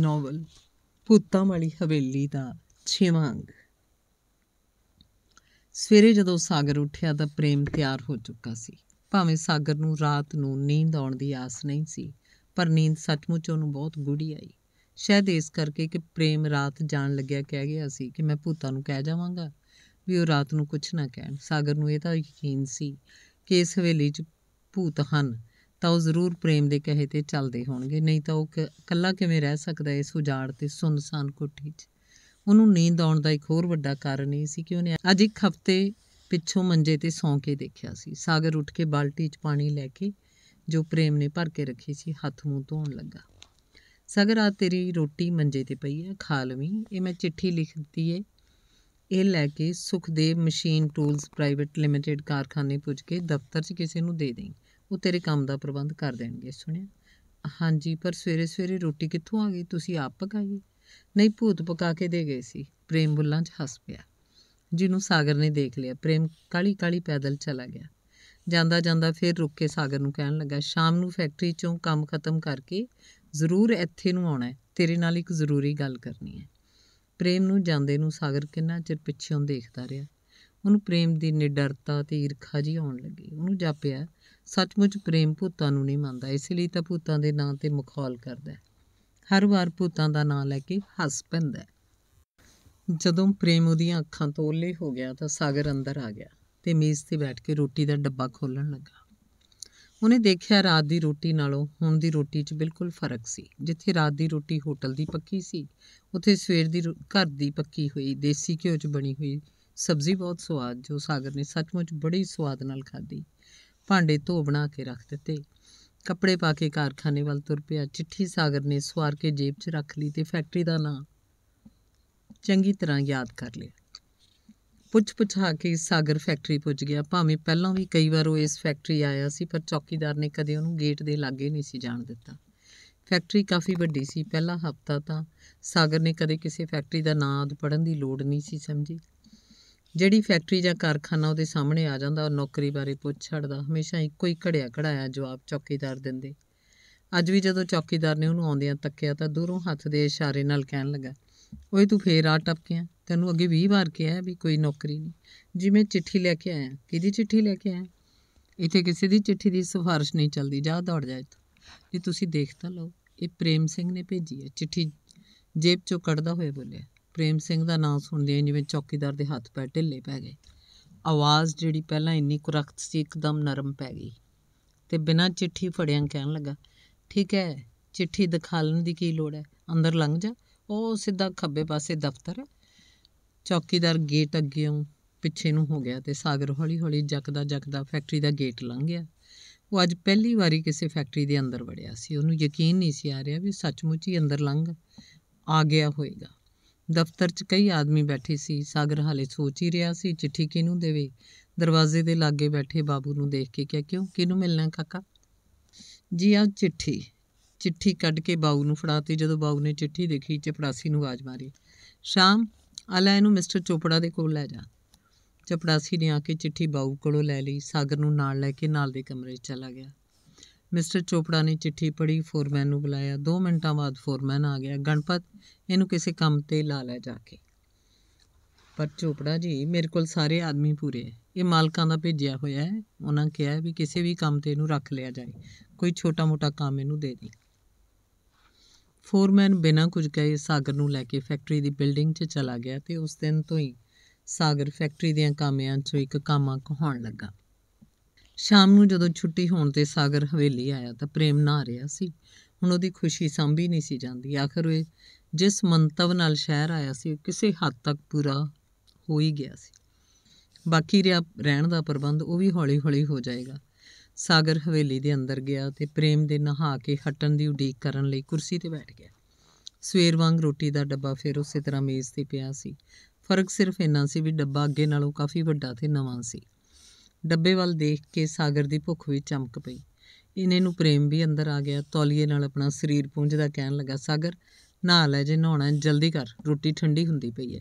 novel ਭੂਤਾਂ ਵਾਲੀ ਹਵੇਲੀ ਦਾ 6ਵਾਂ ਅੰਗ ਸਵੇਰੇ ਜਦੋਂ ਸਾਗਰ ਉੱਠਿਆ ਤਾਂ ਪ੍ਰੇਮ ਤਿਆਰ ਹੋ ਚੁੱਕਾ ਸੀ ਭਾਵੇਂ ਸਾਗਰ ਨੂੰ ਰਾਤ ਨੂੰ ਨੀਂਦ ਆਉਣ ਦੀ ਆਸ ਨਹੀਂ ਸੀ ਪਰ ਨੀਂਦ ਸੱਚਮੁੱਚ ਉਹਨੂੰ ਬਹੁਤ ਗੂੜੀ ਆਈ ਸ਼ਾਇਦ ਇਸ ਕਰਕੇ ਕਿ ਪ੍ਰੇਮ ਰਾਤ ਜਾਣ ਲੱਗਿਆ ਕਹਿ ਗਿਆ ਸੀ ਕਿ ਮੈਂ ਭੂਤਾਂ ਨੂੰ ਕਹਿ ਜਾਵਾਂਗਾ ਵੀ ਉਹ ਰਾਤ ਨੂੰ ਕੁਝ ਨਾ ਕਹਿਣ ਸਾਗਰ ਨੂੰ ਇਹ ਤਾਂ ਯਕੀਨ ਸੀ ਕਿ ਇਸ ਹਵੇਲੀ 'ਚ ਭੂਤ ਹਨ ਤਾਂ ਉਹ ਜ਼ਰੂਰ ਪ੍ਰੇਮ ਦੇ ਕਹੇ ਤੇ ਚੱਲਦੇ ਹੋਣਗੇ ਨਹੀਂ ਤਾਂ ਉਹ ਇਕੱਲਾ ਕਿਵੇਂ ਰਹਿ ਸਕਦਾ ਇਸ ਉਜਾੜ ਤੇ ਸੁੰਨਸਾਨ ਕੋਠੀ 'ਚ ਉਹਨੂੰ ਨੀਂਦ ਆਉਣ ਦਾ ਇੱਕ ਹੋਰ ਵੱਡਾ ਕਾਰਨ ਇਹ ਸੀ ਕਿ ਉਹਨੇ ਅੱਜ ਇੱਕ ਹਫ਼ਤੇ ਪਿੱਛੋਂ ਮੰਜੇ ਤੇ ਸੌਂ ਕੇ ਦੇਖਿਆ ਸੀ ਸਾਗਰ ਉੱਠ ਕੇ ਬਾਲਟੀ 'ਚ ਪਾਣੀ ਲੈ ਕੇ ਜੋ ਪ੍ਰੇਮ ਨੇ ਭਰ ਕੇ ਰੱਖੀ ਸੀ ਹੱਥ ਮੂੰਹ ਧੋਣ ਲੱਗਾ ਸਾਗਰ ਆ ਤੇਰੀ ਰੋਟੀ ਮੰਜੇ ਤੇ ਪਈ ਹੈ ਖਾ ਲਵੀਂ ਇਹ ਮੈਂ ਚਿੱਠੀ ਲਿਖ ਦਿੱਤੀ ਏ ਇਹ ਲੈ ਕੇ Sukhdev machine tools private limited ਕਾਰਖਾਨੇ ਪੁੱਜ ਕੇ ਦਫ਼ਤਰ 'ਚ ਕਿਸੇ ਨੂੰ ਦੇ ਦੇਈਂ ਉਹ ਤੇਰੇ ਕੰਮ ਦਾ ਪ੍ਰਬੰਧ ਕਰ ਦੇਣਗੇ ਸੁਣਿਆ ਹਾਂਜੀ ਪਰ ਸਵੇਰੇ ਸਵੇਰੇ ਰੋਟੀ ਕਿੱਥੋਂ ਆ ਗਈ ਤੁਸੀਂ ਆਪ ਪਕਾਈ ਨਹੀਂ ਭੂਤ ਪਕਾ ਕੇ ਦੇ ਗਏ ਸੀ ਪ੍ਰੇਮ ਬੁੱਲਾਂ 'ਚ ਹੱਸ ਪਿਆ ਜਿਹਨੂੰ ਸਾਗਰ ਨੇ ਦੇਖ ਲਿਆ ਪ੍ਰੇਮ ਕਾਲੀ ਕਾਲੀ ਪੈਦਲ ਚਲਾ ਗਿਆ ਜਾਂਦਾ ਜਾਂਦਾ ਫਿਰ ਰੁੱਕ ਕੇ ਸਾਗਰ ਨੂੰ ਕਹਿਣ ਲੱਗਾ ਸ਼ਾਮ ਨੂੰ ਫੈਕਟਰੀ 'ਚੋਂ ਕੰਮ ਖਤਮ ਕਰਕੇ ਜ਼ਰੂਰ ਇੱਥੇ ਨੂੰ ਆਉਣਾ ਹੈ ਤੇਰੇ ਨਾਲ ਇੱਕ ਜ਼ਰੂਰੀ ਗੱਲ ਕਰਨੀ ਹੈ ਪ੍ਰੇਮ ਨੂੰ ਜਾਂਦੇ ਨੂੰ ਸਾਗਰ ਕਿੰਨਾ ਚਿਰ ਪਿੱਛੇੋਂ ਦੇਖਦਾ ਰਿਹਾ ਉਹਨੂੰ ਪ੍ਰੇਮ ਦੀ ਨਿਡਰਤਾ ਤੇ ਈਰਖਾ ਜੀ ਆਉਣ ਲੱਗੀ ਉਹਨੂੰ ਜਾਪਿਆ ਸੱਚਮੁੱਚ ਪ੍ਰੇਮ ਭੂਤਾਂ ਨੂੰ ਨਹੀਂ ਮੰਨਦਾ ਇਸ ਲਈ ਤਾਂ ਭੂਤਾਂ ਦੇ ਨਾਂ ਤੇ ਮਖੌਲ ਕਰਦਾ ਹਰ ਵਾਰ ਭੂਤਾਂ ਦਾ ਨਾਂ ਲੈ ਕੇ ਹੱਸ ਪੈਂਦਾ ਜਦੋਂ ਪ੍ਰੇਮ ਉਹਦੀਆਂ ਅੱਖਾਂ ਤੋਂ ਓਲੇ ਹੋ ਗਿਆ ਤਾਂ ਸਾਗਰ ਅੰਦਰ ਆ ਗਿਆ ਤੇ ਮੇਜ਼ ਤੇ ਬੈਠ ਕੇ ਰੋਟੀ ਦਾ ਡੱਬਾ ਖੋਲਣ ਲੱਗਾ ਉਹਨੇ ਦੇਖਿਆ ਰਾਤ ਦੀ ਰੋਟੀ ਨਾਲੋਂ ਹੁਣ ਦੀ ਰੋਟੀ 'ਚ ਬਿਲਕੁਲ ਫਰਕ ਸੀ ਜਿੱਥੇ ਰਾਤ ਦੀ ਰੋਟੀ ਹੋਟਲ ਦੀ ਪੱਕੀ ਸੀ ਉੱਥੇ ਸਵੇਰ ਦੀ ਘਰ ਦੀ ਪੱਕੀ ਹੋਈ ਦੇਸੀ ਘਿਓ 'ਚ ਬਣੀ ਹੋਈ ਸਬਜ਼ੀ ਬਹੁਤ ਸਵਾਦ ਜੋ ਸਾਗਰ ਨੇ ਸੱਚਮੁੱਚ ਬੜੀ ਸਵਾਦ ਨਾਲ ਖਾਧੀ ਭਾਂਡੇ ਧੋ ਬਣਾ ਕੇ ਰੱਖ ਦਿੱਤੇ ਕੱਪੜੇ ਪਾ ਕੇ ਕਾਰਖਾਨੇ ਵੱਲ ਤੁਰ ਪਿਆ ਚਿੱਠੀ ਸਾਗਰ ਨੇ ਸਵਾਰ ਕੇ ਜੇਬ 'ਚ ਰੱਖ ਲਈ ਤੇ ਫੈਕਟਰੀ ਦਾ ਨਾਂ ਚੰਗੀ ਤਰ੍ਹਾਂ ਯਾਦ ਕਰ ਲਿਆ ਪੁੱਛ ਪੁੱਛਾ ਕੇ ਸਾਗਰ ਫੈਕਟਰੀ ਪੁੱਜ ਗਿਆ ਭਾਵੇਂ ਪਹਿਲਾਂ ਵੀ ਕਈ ਵਾਰ ਉਹ ਇਸ ਫੈਕਟਰੀ ਆਇਆ ਸੀ ਪਰ ਚੌਕੀਦਾਰ ਨੇ ਕਦੇ ਉਹਨੂੰ ਗੇਟ ਦੇ ਲਾਗੇ ਨਹੀਂ ਸੀ ਜਾਣ ਦਿੱਤਾ ਫੈਕਟਰੀ ਕਾਫੀ ਵੱਡੀ ਸੀ ਪਹਿਲਾ ਹਫਤਾ ਤਾਂ ਸਾਗਰ ਨੇ ਕਦੇ ਕਿਸੇ ਫੈਕਟਰੀ ਦਾ ਨਾਂ ਆਦ ਪੜਨ ਦੀ ਲੋੜ ਨਹੀਂ ਸੀ ਸਮਝੀ ਜਿਹੜੀ ਫੈਕਟਰੀ ਜਾਂ ਕਾਰਖਾਨਾ ਉਹਦੇ ਸਾਹਮਣੇ ਆ ਜਾਂਦਾ ਉਹ ਨੌਕਰੀ ਬਾਰੇ ਪੁੱਛ ਛੜਦਾ ਹਮੇਸ਼ਾ ਇੱਕੋ ਹੀ ਘੜਿਆ ਘੜਾਇਆ ਜਵਾਬ ਚੌਕੀਦਾਰ ਦਿੰਦੇ ਅੱਜ ਵੀ ਜਦੋਂ ਚੌਕੀਦਾਰ ਨੇ ਉਹਨੂੰ ਆਉਂਦਿਆਂ ਤੱਕਿਆ ਤਾਂ ਦੂਰੋਂ ਹੱਥ ਦੇ ਇਸ਼ਾਰੇ ਨਾਲ ਕਹਿਣ ਲੱਗਾ ਓਏ ਤੂੰ ਫੇਰ ਆ ਟਪਕਿਆ ਤੈਨੂੰ ਅੱਗੇ 20 ਵਾਰ ਕਿਹਾ ਵੀ ਕੋਈ ਨੌਕਰੀ ਨਹੀਂ ਜਿਵੇਂ ਚਿੱਠੀ ਲੈ ਕੇ ਆਇਆ ਕਿਹਦੀ ਚਿੱਠੀ ਲੈ ਕੇ ਆਇਆ ਇੱਥੇ ਕਿਸੇ ਦੀ ਚਿੱਠੀ ਦੀ ਸਿਫਾਰਿਸ਼ ਨਹੀਂ ਚੱਲਦੀ ਜਾ ਦੌੜ ਜਾ ਇੱਥੋਂ ਜੇ ਤੁਸੀਂ ਦੇਖ ਤਾਂ ਲਓ ਇਹ ਪ੍ਰੇਮ ਸਿੰਘ ਨੇ ਭੇਜੀ ਹੈ ਚਿੱਠੀ ਜੇਬ ਚੋਂ ਕੱਢਦਾ ਹੋਇਆ ਬੋਲਿਆ ਪ੍ਰੇਮ ਸਿੰਘ ਦਾ ਸੁਣਦੇ ਸੁਣਦਿਆਂ ਜਿਵੇਂ ਚੌਕੀਦਾਰ ਦੇ ਹੱਥ ਪੈ ਢਿੱਲੇ ਪੈ ਗਏ ਆਵਾਜ਼ ਜਿਹੜੀ ਪਹਿਲਾਂ ਇੰਨੀ ਕੁਰਖਤ ਸੀ ਇੱਕਦਮ ਨਰਮ ਪੈ ਗਈ ਤੇ ਬਿਨਾਂ ਚਿੱਠੀ ਫੜਿਆਂ ਕਹਿਣ ਲੱਗਾ ਠੀਕ ਹੈ ਚਿੱਠੀ ਦਿਖਾਲਣ ਦੀ ਕੀ ਲੋੜ ਹੈ ਅੰਦਰ ਲੰਘ ਜਾ ਉਹ ਸਿੱਧਾ ਖੱਬੇ ਪਾਸੇ ਦਫ਼ਤਰ ਹੈ ਚੌਕੀਦਾਰ ਗੇਟ ਅੱਗੇੋਂ ਪਿੱਛੇ ਨੂੰ ਹੋ ਗਿਆ ਤੇ ਸਾਗਰ ਹੌਲੀ-ਹੌਲੀ ਜਕਦਾ ਜਕਦਾ ਫੈਕਟਰੀ ਦਾ ਗੇਟ ਲੰਘ ਗਿਆ ਉਹ ਅੱਜ ਪਹਿਲੀ ਵਾਰੀ ਕਿਸੇ ਫੈਕਟਰੀ ਦੇ ਅੰਦਰ ਵੜਿਆ ਸੀ ਉਹਨੂੰ ਯਕੀਨ ਨਹੀਂ ਸੀ ਆ ਰਿਹਾ ਵੀ ਸੱਚਮੁੱਚ ਹੀ ਅੰਦਰ ਲੰਘ ਆ ਗਿਆ ਹੋਵੇਗਾ ਦਫ਼ਤਰ 'ਚ ਕਈ ਆਦਮੀ ਬੈਠੇ ਸੀ ਸਾਗਰ ਹਾਲੇ ਸੋਚ ਹੀ ਰਿਹਾ ਸੀ ਚਿੱਠੀ ਕਿਹਨੂੰ ਦੇਵੇ ਦਰਵਾਜ਼ੇ ਦੇ ਲਾਗੇ ਬੈਠੇ ਬਾਬੂ ਨੂੰ ਦੇਖ ਕੇ ਕਿਹਾ ਕਿਉਂ ਕਿਹਨੂੰ ਮਿਲਣਾ ਕਾਕਾ ਜੀ ਆ ਚਿੱਠੀ ਚਿੱਠੀ ਕੱਢ ਕੇ ਬਾਊ ਨੂੰ ਫੜਾਤੀ ਜਦੋਂ ਬਾਊ ਨੇ ਚਿੱਠੀ ਦੇਖੀ ਚਪੜਾਸੀ ਨੂੰ ਆਵਾਜ਼ ਮਾਰੀ ਸ਼ਾਮ ਆਲਾ ਇਹਨੂੰ ਮਿਸਟਰ ਚੋਪੜਾ ਦੇ ਕੋਲ ਲੈ ਜਾ ਚਪੜਾਸੀ ਨੇ ਆ ਕੇ ਚਿੱਠੀ ਬਾਊ ਕੋਲੋਂ ਲੈ ਲਈ ਸਾਗਰ ਨੂੰ ਨਾਲ ਲੈ ਕੇ ਨਾਲ ਦੇ ਕਮਰੇ 'ਚ ਚਲਾ ਗਿਆ ਮਿਸਟਰ ਚੋਪੜਾ ਨੇ ਚਿੱਠੀ ਪੜ੍ਹੀ ਫੋਰਮੈਨ ਨੂੰ ਬੁਲਾਇਆ 2 ਮਿੰਟਾਂ ਬਾਅਦ ਫੋਰਮੈਨ ਆ ਗਿਆ ਗਣਪਤ ਇਹਨੂੰ ਕਿਸੇ ਕੰਮ ਤੇ ਲਾ ਲੈ ਜਾ ਕੇ ਪਰ ਚੋਪੜਾ ਜੀ ਮੇਰੇ ਕੋਲ ਸਾਰੇ ਆਦਮੀ ਪੂਰੇ ਇਹ ਮਾਲਕਾਂ ਦਾ ਭੇਜਿਆ ਹੋਇਆ ਹੈ ਉਹਨਾਂ ਕਿਹਾ ਵੀ ਕਿਸੇ ਵੀ ਕੰਮ ਤੇ ਇਹਨੂੰ ਰੱਖ ਲਿਆ ਜਾਏ ਕੋਈ ਛੋਟਾ-ਮੋਟਾ ਕੰਮ ਇਹਨੂੰ ਦੇ ਦੇ ਫੋਰਮੈਨ ਬਿਨਾਂ ਕੁਝ ਕਹੇ ਸਾਗਰ ਨੂੰ ਲੈ ਕੇ ਫੈਕਟਰੀ ਦੀ ਬਿਲਡਿੰਗ 'ਚ ਚਲਾ ਗਿਆ ਤੇ ਉਸ ਦਿਨ ਤੋਂ ਹੀ ਸਾਗਰ ਫੈਕਟਰੀ ਦੀਆਂ ਕਾਮਿਆਂ 'ਚੋਂ ਇੱਕ ਕਾਮਾ ਕਹਾਉਣ ਲੱਗਾ ਸ਼ਾਮ ਨੂੰ ਜਦੋਂ ਛੁੱਟੀ ਹੋਣ ਤੇ ਸਾਗਰ ਹਵੇਲੀ ਆਇਆ ਤਾਂ ਪ੍ਰੇਮ ਨਾ ਰਿਹਾ ਸੀ ਹੁਣ ਉਹਦੀ ਖੁਸ਼ੀ ਸੰਭੀ ਨਹੀਂ ਸੀ ਜਾਂਦੀ ਆਖਰ ਉਹ ਜਿਸ ਮੰਤਵ ਨਾਲ ਸ਼ਹਿਰ ਆਇਆ ਸੀ ਕਿਸੇ ਹੱਦ ਤੱਕ ਪੂਰਾ ਹੋ ਹੀ ਗਿਆ ਸੀ ਬਾਕੀ ਰਿਆ ਰਹਿਣ ਦਾ ਪ੍ਰਬੰਧ ਉਹ ਵੀ ਹੌਲੀ-ਹੌਲੀ ਹੋ ਜਾਏਗਾ ਸਾਗਰ ਹਵੇਲੀ ਦੇ ਅੰਦਰ ਗਿਆ ਤੇ ਪ੍ਰੇਮ ਦੇ ਨਹਾ ਕੇ ਹਟਣ ਦੀ ਉਡੀਕ ਕਰਨ ਲਈ ਕੁਰਸੀ ਤੇ ਬੈਠ ਗਿਆ ਸਵੇਰ ਵਾਂਗ ਰੋਟੀ ਦਾ ਡੱਬਾ ਫਿਰ ਉਸੇ ਤਰ੍ਹਾਂ ਮੇਜ਼ ਤੇ ਪਿਆ ਸੀ ਫਰਕ ਸਿਰਫ ਇੰਨਾ ਸੀ ਵੀ ਡੱਬਾ ਅੱਗੇ ਨਾਲੋਂ ਕਾਫੀ ਵੱਡਾ ਤੇ ਨਵਾਂ ਸੀ ਡੱਬੇ ਵੱਲ ਦੇਖ ਕੇ ਸਾਗਰ ਦੀ ਭੁੱਖ ਵੀ ਚਮਕ ਪਈ ਇਹਨੇ ਨੂੰ ਪ੍ਰੇਮ ਵੀ ਅੰਦਰ ਆ ਗਿਆ ਤੌਲੀਏ ਨਾਲ ਆਪਣਾ ਸਰੀਰ ਪੂੰਝਦਾ ਕਹਿਣ ਲੱਗਾ ਸਾਗਰ ਨਹਾ ਲੈ ਜੇ ਨਹਾਉਣਾ ਜਲਦੀ ਕਰ ਰੋਟੀ ਠੰਡੀ ਹੁੰਦੀ ਪਈ ਹੈ